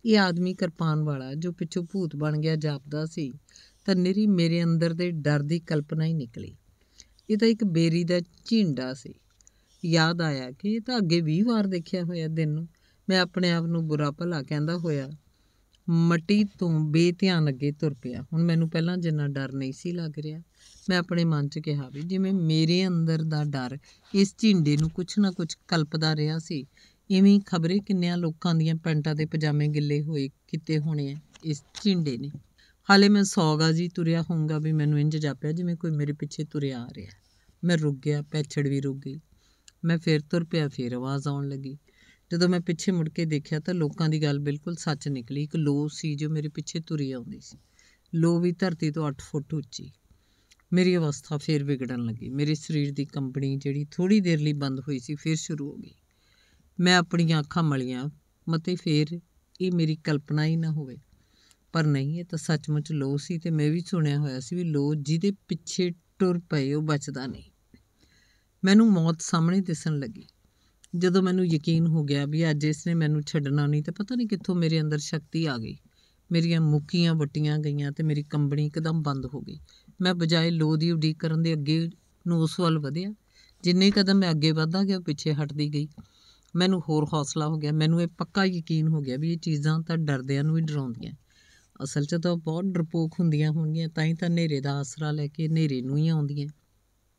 ਇਹ ਆਦਮੀ ਕਿਰਪਾਨ ਵਾਲਾ ਜੋ ਪਿੱਛੋਂ ਭੂਤ ਬਣ ਗਿਆ ਜਾਪਦਾ ਸੀ ਤਾਂ ਨਿਰੀ ਮੇਰੇ ਅੰਦਰ ਦੇ ਡਰ ਦੀ ਕਲਪਨਾ ਹੀ ਨਿਕਲੀ ਇਹ ਤਾਂ ਇੱਕ 베ਰੀ ਦਾ ਝਿੰਡਾ ਸੀ ਯਾਦ ਆਇਆ ਕਿ ਇਹ ਤਾਂ ਅੱਗੇ 20 ਵਾਰ ਦੇਖਿਆ ਹੋਇਆ ਦਿਨ ਨੂੰ ਮੈਂ ਆਪਣੇ ਆਪ ਨੂੰ ਬੁਰਾ ਭਲਾ ਕਹਿੰਦਾ ਹੋਇਆ ਮਟੀ ਤੋਂ ਬੇਧਿਆਨ ਅੱਗੇ ਤੁਰ ਪਿਆ ਹੁਣ ਮੈਨੂੰ ਪਹਿਲਾਂ ਜਿੰਨਾ ਡਰ ਨਹੀਂ ਸੀ ਲੱਗ ਰਿਹਾ ਮੈਂ ਆਪਣੇ ਮਨ 'ਚ ਕਿਹਾ ਵੀ ਜਿਵੇਂ ਮੇਰੇ ਅੰਦਰ ਦਾ ਡਰ ਇਸ ਝਿੰਡੇ ਨੂੰ ਕੁਛ ਨਾ ਕੁਛ ਕਲਪਦਾ ਰਿਹਾ ਸੀ ਇਵੇਂ ਖਬਰੇ ਕਿੰਨਿਆਂ ਲੋਕਾਂ ਦੀਆਂ ਪੈਂਟਾਂ ਦੇ ਪਜਾਮੇ ਗਿੱਲੇ ਹੋਏ ਕਿਤੇ ਹੋਣੇ ਐ ਇਸ ਝਿੰਡੇ ਨੇ ਹਾਲੇ ਮੈਂ ਸੌਗਾ ਜੀ ਤੁਰਿਆ ਹੋਊਗਾ ਵੀ ਮੈਨੂੰ ਇੰਜ ਜਾਪਿਆ ਜਿਵੇਂ ਕੋਈ ਮੇਰੇ ਪਿੱਛੇ ਤੁਰਿਆ ਆ ਰਿਹਾ ਮੈਂ ਰੁਕ ਗਿਆ ਪੈਛੜ ਵੀ ਰੁਕ ਗਈ ਮੈਂ ਫੇਰ ਤੁਰ ਪਿਆ ਫੇਰ ਆਵਾਜ਼ ਆਉਣ ਲੱਗੀ ਜਦੋਂ ਮੈਂ ਪਿੱਛੇ ਮੁੜ ਕੇ ਦੇਖਿਆ ਤਾਂ ਲੋਕਾਂ ਦੀ ਗੱਲ ਬਿਲਕੁਲ ਸੱਚ ਨਿਕਲੀ ਇੱਕ ਲੋ ਸੀ ਜੋ ਮੇਰੇ ਪਿੱਛੇ ਤੁਰੀ ਆਉਂਦੀ ਸੀ ਲੋ ਵੀ ਧਰਤੀ ਤੋਂ 8 ਫੁੱਟ ਉੱਚੀ ਮੇਰੀ ਅਵਸਥਾ ਫਿਰ ਵਿਗੜਨ ਲੱਗੀ ਮੇਰੇ ਸਰੀਰ ਦੀ ਕੰਪਨੀ ਜਿਹੜੀ ਥੋੜੀ ਦੇਰ ਲਈ ਬੰਦ ਹੋਈ ਸੀ ਫਿਰ ਸ਼ੁਰੂ ਹੋ ਗਈ ਮੈਂ ਆਪਣੀਆਂ ਅੱਖਾਂ ਮਲੀਆਂ ਮਤੇ ਫਿਰ ਇਹ ਮੇਰੀ ਕਲਪਨਾ ਹੀ ਨਾ ਹੋਵੇ ਪਰ ਨਹੀਂ ਇਹ ਤਾਂ ਸੱਚਮੁੱਚ ਲੋ ਸੀ ਤੇ ਮੈਂ ਵੀ ਸੁਣਿਆ ਹੋਇਆ ਸੀ ਵੀ ਲੋ ਜਿਹਦੇ ਪਿੱਛੇ ਟੁਰ ਪਏ ਉਹ ਬਚਦਾ ਨਹੀਂ ਮੈਨੂੰ ਮੌਤ ਸਾਹਮਣੇ ਦਿਸਣ ਲੱਗੀ ਜਦੋਂ ਮੈਨੂੰ ਯਕੀਨ ਹੋ ਗਿਆ ਵੀ ਅੱਜ ਇਸ ਨੇ ਮੈਨੂੰ ਛੱਡਣਾ ਨਹੀਂ ਤੇ ਪਤਾ ਨਹੀਂ ਕਿੱਥੋਂ ਮੇਰੇ ਅੰਦਰ ਸ਼ਕਤੀ ਆ ਗਈ ਮੇਰੀਆਂ ਮੁੱਕੀਆਂ ਵਟੀਆਂ ਗਈਆਂ ਤੇ ਮੇਰੀ ਕੰਬਣੀ ਇੱਕਦਮ ਬੰਦ ਹੋ ਗਈ ਮੈਂ ਬਜਾਏ ਲੋ ਦੀ ਉਡੀਕ ਕਰਨ ਦੇ ਅੱਗੇ ਨੂੰ ਉਸ ਵੱਲ ਵਧਿਆ ਜਿੰਨੇ ਕਦਮ ਮੈਂ ਅੱਗੇ ਵਧਦਾ ਗਿਆ ਪਿੱਛੇ ਹਟਦੀ ਗਈ ਮੈਨੂੰ ਹੋਰ ਹੌਸਲਾ ਹੋ ਗਿਆ ਮੈਨੂੰ ਇਹ ਪੱਕਾ ਯਕੀਨ ਹੋ ਗਿਆ ਵੀ ਇਹ ਚੀਜ਼ਾਂ ਤਾਂ ਡਰਦਿਆਂ ਨੂੰ ਵੀ ਡਰਾਉਂਦੀਆਂ ਅਸਲ 'ਚ ਤਾਂ ਬਹੁਤ ਡਰਪੋਕ ਹੁੰਦੀਆਂ ਹੋਣਗੀਆਂ ਤਾਂ ਹੀ ਤਾਂ ਹਨੇਰੇ ਦਾ ਆਸਰਾ ਲੈ ਕੇ ਹਨੇਰੇ ਨੂੰ ਹੀ ਆਉਂਦੀਆਂ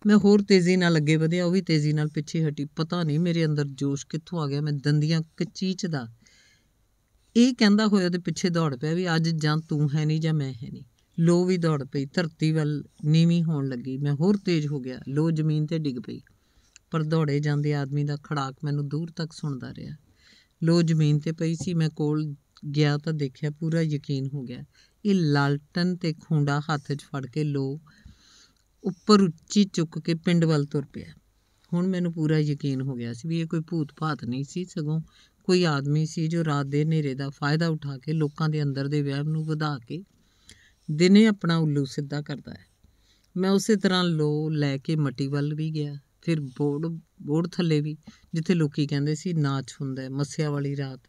ਮੈਂ ਹੋਰ ਤੇਜ਼ੀ ਨਾਲ ਅੱਗੇ ਵਧਿਆ ਉਹ ਵੀ ਤੇਜ਼ੀ ਨਾਲ ਪਿੱਛੇ ਹਟੀ ਪਤਾ ਨਹੀਂ ਮੇਰੇ ਅੰਦਰ ਜੋਸ਼ ਕਿੱਥੋਂ ਆ ਗਿਆ ਮੈਂ ਦੰਦੀਆਂ ਕਚੀਚਦਾ ਇਹ ਕਹਿੰਦਾ ਹੋਇਆ ਤੇ ਪਿੱਛੇ ਦੌੜ ਪਿਆ ਵੀ ਅੱਜ ਜਾਂ ਤੂੰ ਹੈ ਨਹੀਂ ਜਾਂ ਮੈਂ ਹੈ ਨਹੀਂ ਲੋ ਵੀ ਦੌੜ ਪਈ ਧਰਤੀ ਵੱਲ ਨੀਵੀਂ ਹੋਣ ਲੱਗੀ ਮੈਂ ਹੋਰ ਤੇਜ਼ ਹੋ ਗਿਆ ਲੋ ਜ਼ਮੀਨ ਤੇ ਡਿੱਗ ਪਈ ਪਰ ਦੌੜੇ ਜਾਂਦੇ ਆਦਮੀ ਦਾ ਖੜਾਕ ਮੈਨੂੰ ਦੂਰ ਤੱਕ ਸੁਣਦਾ ਰਿਹਾ ਲੋ ਜ਼ਮੀਨ ਤੇ ਪਈ ਸੀ ਮੈਂ ਕੋਲ ਗਿਆ ਤਾਂ ਦੇਖਿਆ ਪੂਰਾ ਯਕੀਨ ਹੋ ਗਿਆ ਇਹ ਲਾਲਟਨ ਤੇ ਖੁੰਡਾ ਹੱਥ 'ਚ ਫੜ ਕੇ ਲੋ ਉੱਪਰ ਉੱਚੀ ਚੁੱਕ ਕੇ ਪਿੰਡ ਵੱਲ ਤੁਰ ਪਿਆ ਹੁਣ ਮੈਨੂੰ ਪੂਰਾ ਯਕੀਨ ਹੋ ਗਿਆ ਸੀ ਵੀ ਇਹ ਕੋਈ ਭੂਤ ਭਾਤ ਨਹੀਂ ਸੀ ਸਗੋਂ ਕੋਈ ਆਦਮੀ ਸੀ ਜੋ ਰਾਤ ਦੇ ਹਨੇਰੇ ਦਾ ਫਾਇਦਾ ਉਠਾ ਕੇ ਲੋਕਾਂ ਦੇ ਅੰਦਰ ਦੇ ਵਹਿਮ ਨੂੰ ਵਧਾ ਕੇ ਦਿਨੇ ਆਪਣਾ ਉੱਲੂ ਸਿੱਧਾ ਕਰਦਾ ਹੈ ਮੈਂ ਉਸੇ ਤਰ੍ਹਾਂ ਲੋ ਲੈ ਕੇ ਮਟੀ ਵੱਲ ਵੀ ਗਿਆ ਫਿਰ ਬੋੜ ਬੋੜ ਥੱਲੇ ਵੀ ਜਿੱਥੇ ਲੋਕੀ ਕਹਿੰਦੇ ਸੀ ਨਾਚ ਹੁੰਦਾ ਹੈ ਮੱਸਿਆ ਵਾਲੀ ਰਾਤ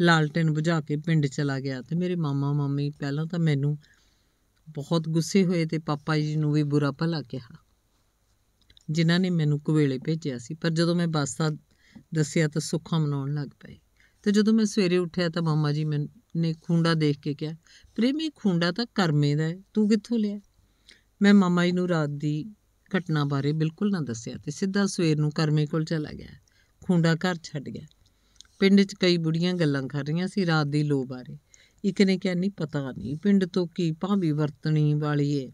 ਲਾਲਟਨ ਬੁਝਾ ਕੇ ਪਿੰਡ ਚਲਾ ਗਿਆ ਤੇ ਮੇਰੇ ਮਾਮਾ ਮਾਮੀ ਪਹਿਲਾਂ ਤਾਂ ਮੈਨੂੰ ਬਹੁਤ ਗੁੱਸੇ ਹੋਏ ਤੇ ਪਾਪਾ ਜੀ ਨੂੰ ਵੀ ਬੁਰਾ ਭਲਾ ਕਿਹਾ ਜਿਨ੍ਹਾਂ ਨੇ ਮੈਨੂੰ ਕੁਵੇਲੇ ਭੇਜਿਆ ਸੀ ਪਰ ਜਦੋਂ ਮੈਂ ਬੱਸ ਦੱਸਿਆ ਤਾਂ ਸੁੱਖਾ ਮਨਾਉਣ ਲੱਗ ਪਏ ਤੇ ਜਦੋਂ ਮੈਂ ਸਵੇਰੇ ਉੱਠਿਆ ਤਾਂ ਮਾਮਾ ਜੀ ਮੈਨੂੰ ਨੇ ਖੁੰਡਾ ਦੇਖ ਕੇ ਕਿਹਾ ਪ੍ਰੇਮੀ ਖੁੰਡਾ ਤਾਂ ਕਰਮੇ ਦਾ ਹੈ ਤੂੰ ਕਿੱਥੋਂ ਲਿਆ ਮੈਂ ਮਾਮਾ ਜੀ ਨੂੰ ਰਾਤ ਦੀ ਘਟਨਾ ਬਾਰੇ ਬਿਲਕੁਲ ਨਾ ਦੱਸਿਆ ਤੇ ਸਿੱਧਾ ਸਵੇਰ ਨੂੰ ਕਰਮੇ ਕੋਲ ਚਲਾ ਗਿਆ ਖੁੰਡਾ ਘਰ ਛੱਡ ਗਿਆ ਪਿੰਡ 'ਚ ਕਈ ਬੁੜੀਆਂ ਗੱਲਾਂ ਕਰ ਰਹੀਆਂ ਸੀ ਰਾਤ ਦੀ ਲੋ ਬਾਰੇ ਇੱਕ ਨੇ ਕਿਹਾ ਨਹੀਂ ਪਤਾ ਨਹੀਂ ਪਿੰਡ ਤੋਂ ਕੀ ਭਾਵੀ ਵਰਤਣੀ ਵਾਲੀ ਏ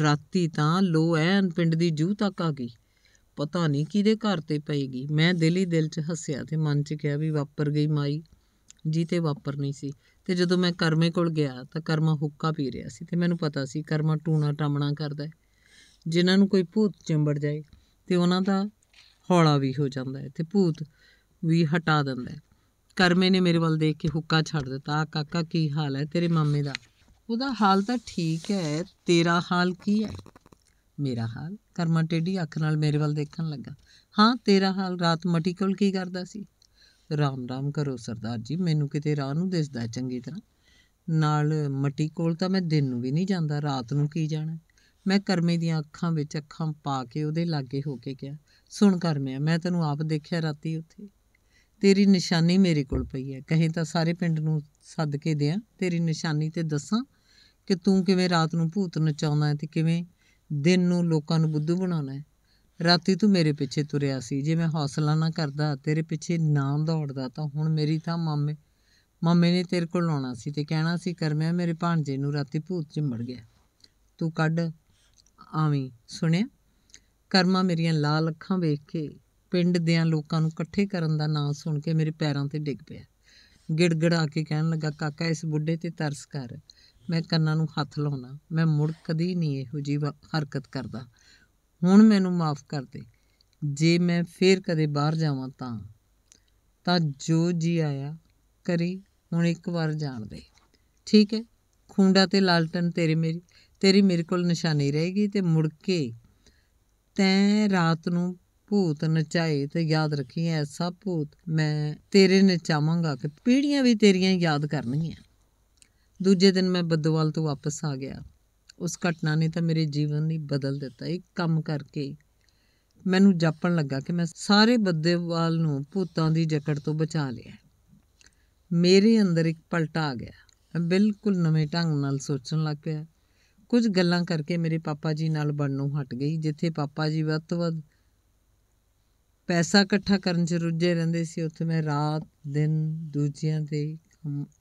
ਰਾਤੀ ਤਾਂ ਲੋ ਐਨ ਪਿੰਡ ਦੀ ਜੂ ਤੱਕ ਆ ਗਈ ਪਤਾ ਨਹੀਂ ਕਿਹਦੇ ਘਰ ਤੇ ਪਈਗੀ ਮੈਂ ਦਿਲ ਹੀ ਦਿਲ 'ਚ ਹੱਸਿਆ ਤੇ ਮਨ 'ਚ ਕਿਹਾ ਵੀ ਵਾਪਰ ਗਈ ਮਾਈ ਵਾਪਰ ਵਾਪਰਨੀ ਸੀ ਤੇ ਜਦੋਂ ਮੈਂ ਕਰਮੇ ਕੋਲ ਗਿਆ ਤਾਂ ਕਰਮਾ ਹੁੱਕਾ ਪੀ ਰਿਹਾ ਸੀ ਤੇ ਮੈਨੂੰ ਪਤਾ ਸੀ ਕਰਮਾ ਟੂਣਾ ਟਾਮਣਾ ਕਰਦਾ ਜਿਨ੍ਹਾਂ ਨੂੰ ਕੋਈ ਭੂਤ ਚਿੰਬੜ ਜਾਏ ਤੇ ਉਹਨਾਂ ਦਾ ਹੌਲਾ ਵੀ ਹੋ ਜਾਂਦਾ ਹੈ ਤੇ ਭੂਤ ਵੀ ਹਟਾ ਦਿੰਦਾ ਹੈ ਕਰਮੇ ਨੇ ਮੇਰੇ ਵੱਲ ਦੇਖ ਕੇ ਹੁੱਕਾ ਛੱਡ ਦਿੱਤਾ ਕਾਕਾ ਕੀ ਹਾਲ ਹੈ ਤੇਰੇ ਮਾਮੇ ਦਾ ਉਹਦਾ ਹਾਲ ਤਾਂ ਠੀਕ ਹੈ ਤੇਰਾ ਹਾਲ ਕੀ ਹੈ ਮੇਰਾ ਹਾਲ ਕਰਮਾ ਟੇਢੀ ਅੱਖ ਨਾਲ ਮੇਰੇ ਵੱਲ ਦੇਖਣ ਲੱਗਾ ਹਾਂ ਤੇਰਾ ਹਾਲ ਰਾਤ ਮਟੀ ਕੋਲ ਕੀ ਕਰਦਾ ਸੀ ਰਾਮ ਰਾਮ ਕਰੋ ਸਰਦਾਰ ਜੀ ਮੈਨੂੰ ਕਿਤੇ ਰਾਹ ਨੂੰ ਦਿਸਦਾ ਚੰਗੀ ਤਰ੍ਹਾਂ ਨਾਲ ਮਟੀ ਕੋਲ ਤਾਂ ਮੈਂ ਦਿਨ ਨੂੰ ਵੀ ਨਹੀਂ ਜਾਂਦਾ ਰਾਤ ਨੂੰ ਕੀ ਜਾਣਾ ਮੈਂ ਕਰਮੇ ਦੀਆਂ ਅੱਖਾਂ ਵਿੱਚ ਅੱਖਾਂ ਪਾ ਕੇ ਉਹਦੇ ਲਾਗੇ ਹੋ ਕੇ ਗਿਆ ਸੁਣ ਕਰਮਿਆ ਮੈਂ ਤੈਨੂੰ ਆਪ ਦੇਖਿਆ ਰਾਤੀ ਉੱਥੇ ਤੇਰੀ ਨਿਸ਼ਾਨੀ ਮੇਰੇ ਕੋਲ ਪਈ ਹੈ ਕਹੇ ਤਾਂ ਸਾਰੇ ਪਿੰਡ ਨੂੰ ਸੱਦ ਕੇ ਦਿਆਂ ਤੇਰੀ ਨਿਸ਼ਾਨੀ ਤੇ ਦੱਸਾਂ ਕਿ ਤੂੰ ਕਿਵੇਂ ਰਾਤ ਨੂੰ ਭੂਤ ਨਚਾਉਂਦਾ ਹੈ ਤੇ ਕਿਵੇਂ ਦਿਨ ਨੂੰ ਲੋਕਾਂ ਨੂੰ ਬੁੱਧੂ ਬਣਾਉਣਾ ਹੈ ਰਾਤੀ ਤੂੰ ਮੇਰੇ ਪਿੱਛੇ ਤੁਰਿਆ ਸੀ ਜੇ ਮੈਂ ਹੌਸਲਾ ਨਾ ਕਰਦਾ ਤੇਰੇ ਪਿੱਛੇ ਨਾ ਦੌੜਦਾ ਤਾਂ ਹੁਣ ਮੇਰੀ ਤਾਂ ਮਾਮੇ ਮਾਮੇ ਨੇ ਤੇਰੇ ਕੋਲ ਆਉਣਾ ਸੀ ਤੇ ਕਹਿਣਾ ਸੀ ਕਰਮਿਆ ਮੇਰੇ ਭਾਂਜੇ ਨੂੰ ਰਾਤੀ ਭੂਤ ਚਿੰਬੜ ਗਿਆ ਤੂੰ ਕੱਢ ਆਵੀਂ ਸੁਣਿਆ ਕਰਮਾ ਮੇਰੀਆਂ ਲਾਲ ਅੱਖਾਂ ਵੇਖ ਕੇ ਪਿੰਡ ਦਿਆਂ ਲੋਕਾਂ ਨੂੰ ਇਕੱਠੇ ਕਰਨ ਦਾ ਨਾਂ ਸੁਣ ਕੇ ਮੇਰੇ ਪੈਰਾਂ ਤੇ ਡਿੱਗ ਪਿਆ ਗਿੜਗੜਾ ਕੇ ਕਹਿਣ ਲੱਗਾ ਕਾਕਾ ਇਸ ਬੁੱਢੇ ਤੇ ਤਰਸ ਕਰ ਮੈਂ ਕੰਨਾਂ ਨੂੰ ਹੱਥ ਲਾਉਣਾ ਮੈਂ ਮੁੜ ਕਦੀ ਨਹੀਂ ਇਹੋ ਜੀ ਹਰਕਤ ਕਰਦਾ ਹੁਣ ਮੈਨੂੰ ਮਾਫ ਕਰ ਦੇ ਜੇ ਮੈਂ ਫੇਰ ਕਦੇ ਬਾਹਰ ਜਾਵਾਂ ਤਾਂ ਤਾਂ ਜੋ ਜੀ ਆਇਆ ਕਰੀ ਹੁਣ ਇੱਕ ਵਾਰ ਜਾਣ ਦੇ ਠੀਕ ਹੈ ਖੁੰਡਾ ਤੇ ਲਾਲਟਨ ਤੇਰੇ ਮੇਰੀ ਤੇਰੀ ਮੇਰੇ ਕੋਲ ਨਿਸ਼ਾਨੀ ਰਹੇਗੀ ਤੇ ਮੁੜ ਕੇ ਤੈਂ ਰਾਤ ਨੂੰ ਭੂਤ ਨਚਾਏ ਤੇ ਯਾਦ ਰੱਖੀ ਐਸਾ ਭੂਤ ਮੈਂ ਤੇਰੇ ਨਚਾਵਾਂਗਾ ਕਿ ਪੀੜੀਆਂ ਵੀ ਤੇਰੀਆਂ ਯਾਦ ਕਰਨਗੀਆਂ ਦੂਜੇ ਦਿਨ ਮੈਂ ਬਦਵਾਲ ਤੋਂ ਵਾਪਸ ਆ ਗਿਆ ਉਸ ਘਟਨਾ ਨੇ ਤਾਂ ਮੇਰੇ ਜੀਵਨ ਨੂੰ ਬਦਲ ਦਿੱਤਾ ਇੱਕ ਕੰਮ ਕਰਕੇ ਮੈਨੂੰ ਜਾਪਣ ਲੱਗਾ ਕਿ ਮੈਂ ਸਾਰੇ ਬੱਦੇਵਾਲ ਨੂੰ ਭੂਤਾਂ ਦੀ ਜਕੜ ਤੋਂ ਬਚਾ ਲਿਆ ਮੇਰੇ ਅੰਦਰ ਇੱਕ ਪਲਟਾ ਆ ਗਿਆ ਮੈਂ ਬਿਲਕੁਲ ਨਵੇਂ ਢੰਗ ਨਾਲ ਸੋਚਣ ਲੱਗ ਪਿਆ ਕੁਝ ਗੱਲਾਂ ਕਰਕੇ ਮੇਰੇ ਪਾਪਾ ਜੀ ਨਾਲ ਬਣਨੋਂ ਹਟ ਗਈ ਜਿੱਥੇ ਪਾਪਾ ਜੀ ਵੱਧ ਤੋਂ ਵੱਧ ਪੈਸਾ ਇਕੱਠਾ ਕਰਨ 'ਚ ਰੁੱਝੇ ਰਹਿੰਦੇ ਸੀ ਉੱਥੇ ਮੈਂ ਰਾਤ ਦਿਨ ਦੂਜਿਆਂ ਦੇ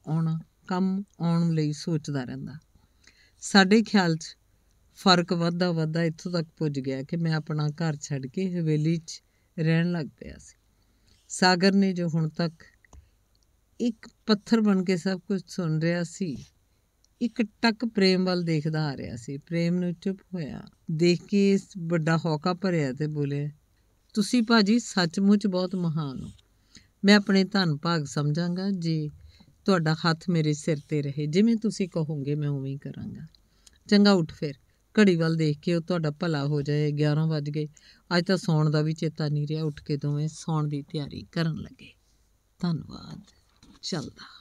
ਆਉਣਾ ਕੰਮ ਆਉਣ ਲਈ ਸੋਚਦਾ ਰਹਿੰਦਾ ਸਾਡੇ ਖਿਆਲ 'ਚ ਫਰਕ ਵੱਧਦਾ ਵੱਧਾ ਇੱਥੋਂ ਤੱਕ ਪੁੱਜ ਗਿਆ ਕਿ ਮੈਂ ਆਪਣਾ ਘਰ ਛੱਡ ਕੇ ਹਵੇਲੀ 'ਚ ਰਹਿਣ ਲੱਗ ਪਿਆ ਸੀ ਸਾਗਰ ਨੇ ਜੋ ਹੁਣ ਤੱਕ ਇੱਕ ਪੱਥਰ ਬਣ ਕੇ ਸਭ ਕੁਝ ਸੁਣ ਰਿਹਾ ਸੀ ਇੱਕ ਟੱਕ ਪ੍ਰੇਮ ਵੱਲ ਦੇਖਦਾ ਆ ਰਿਹਾ ਸੀ ਪ੍ਰੇਮ ਨੂੰ ਚੁੱਪ ਹੋਇਆ ਦੇਖ ਕੇ ਇਸ ਵੱਡਾ ਹੌਕਾ ਭਰਿਆ ਤੇ ਬੋਲੇ ਤੁਸੀਂ ਭਾਜੀ ਸੱਚਮੁੱਚ ਬਹੁਤ ਮਹਾਨ ਹੋ ਮੈਂ ਆਪਣੇ ਧੰਨ ਭਾਗ ਸਮਝਾਂਗਾ ਜੀ ਤੁਹਾਡਾ ਹੱਥ ਮੇਰੇ ਸਿਰ ਤੇ ਰਹੇ ਜਿਵੇਂ ਤੁਸੀਂ ਕਹੋਗੇ ਮੈਂ ਉਵੇਂ ਹੀ ਕਰਾਂਗਾ ਚੰਗਾ ਉੱਠ ਫਿਰ ਘੜੀ ਵੱਲ ਦੇਖ ਕੇ ਉਹ ਤੁਹਾਡਾ ਭਲਾ ਹੋ ਜਾਏ 11 ਵਜ ਗਏ ਅੱਜ ਤਾਂ ਸੌਣ ਦਾ ਵੀ ਚੇਤਾ ਨਹੀਂ ਰਿਹਾ ਉੱਠ ਕੇ ਦੋਵੇਂ ਸੌਣ ਦੀ ਤਿਆਰੀ ਕਰਨ ਲੱਗੇ ਧੰਨਵਾਦ ਚੱਲਦਾ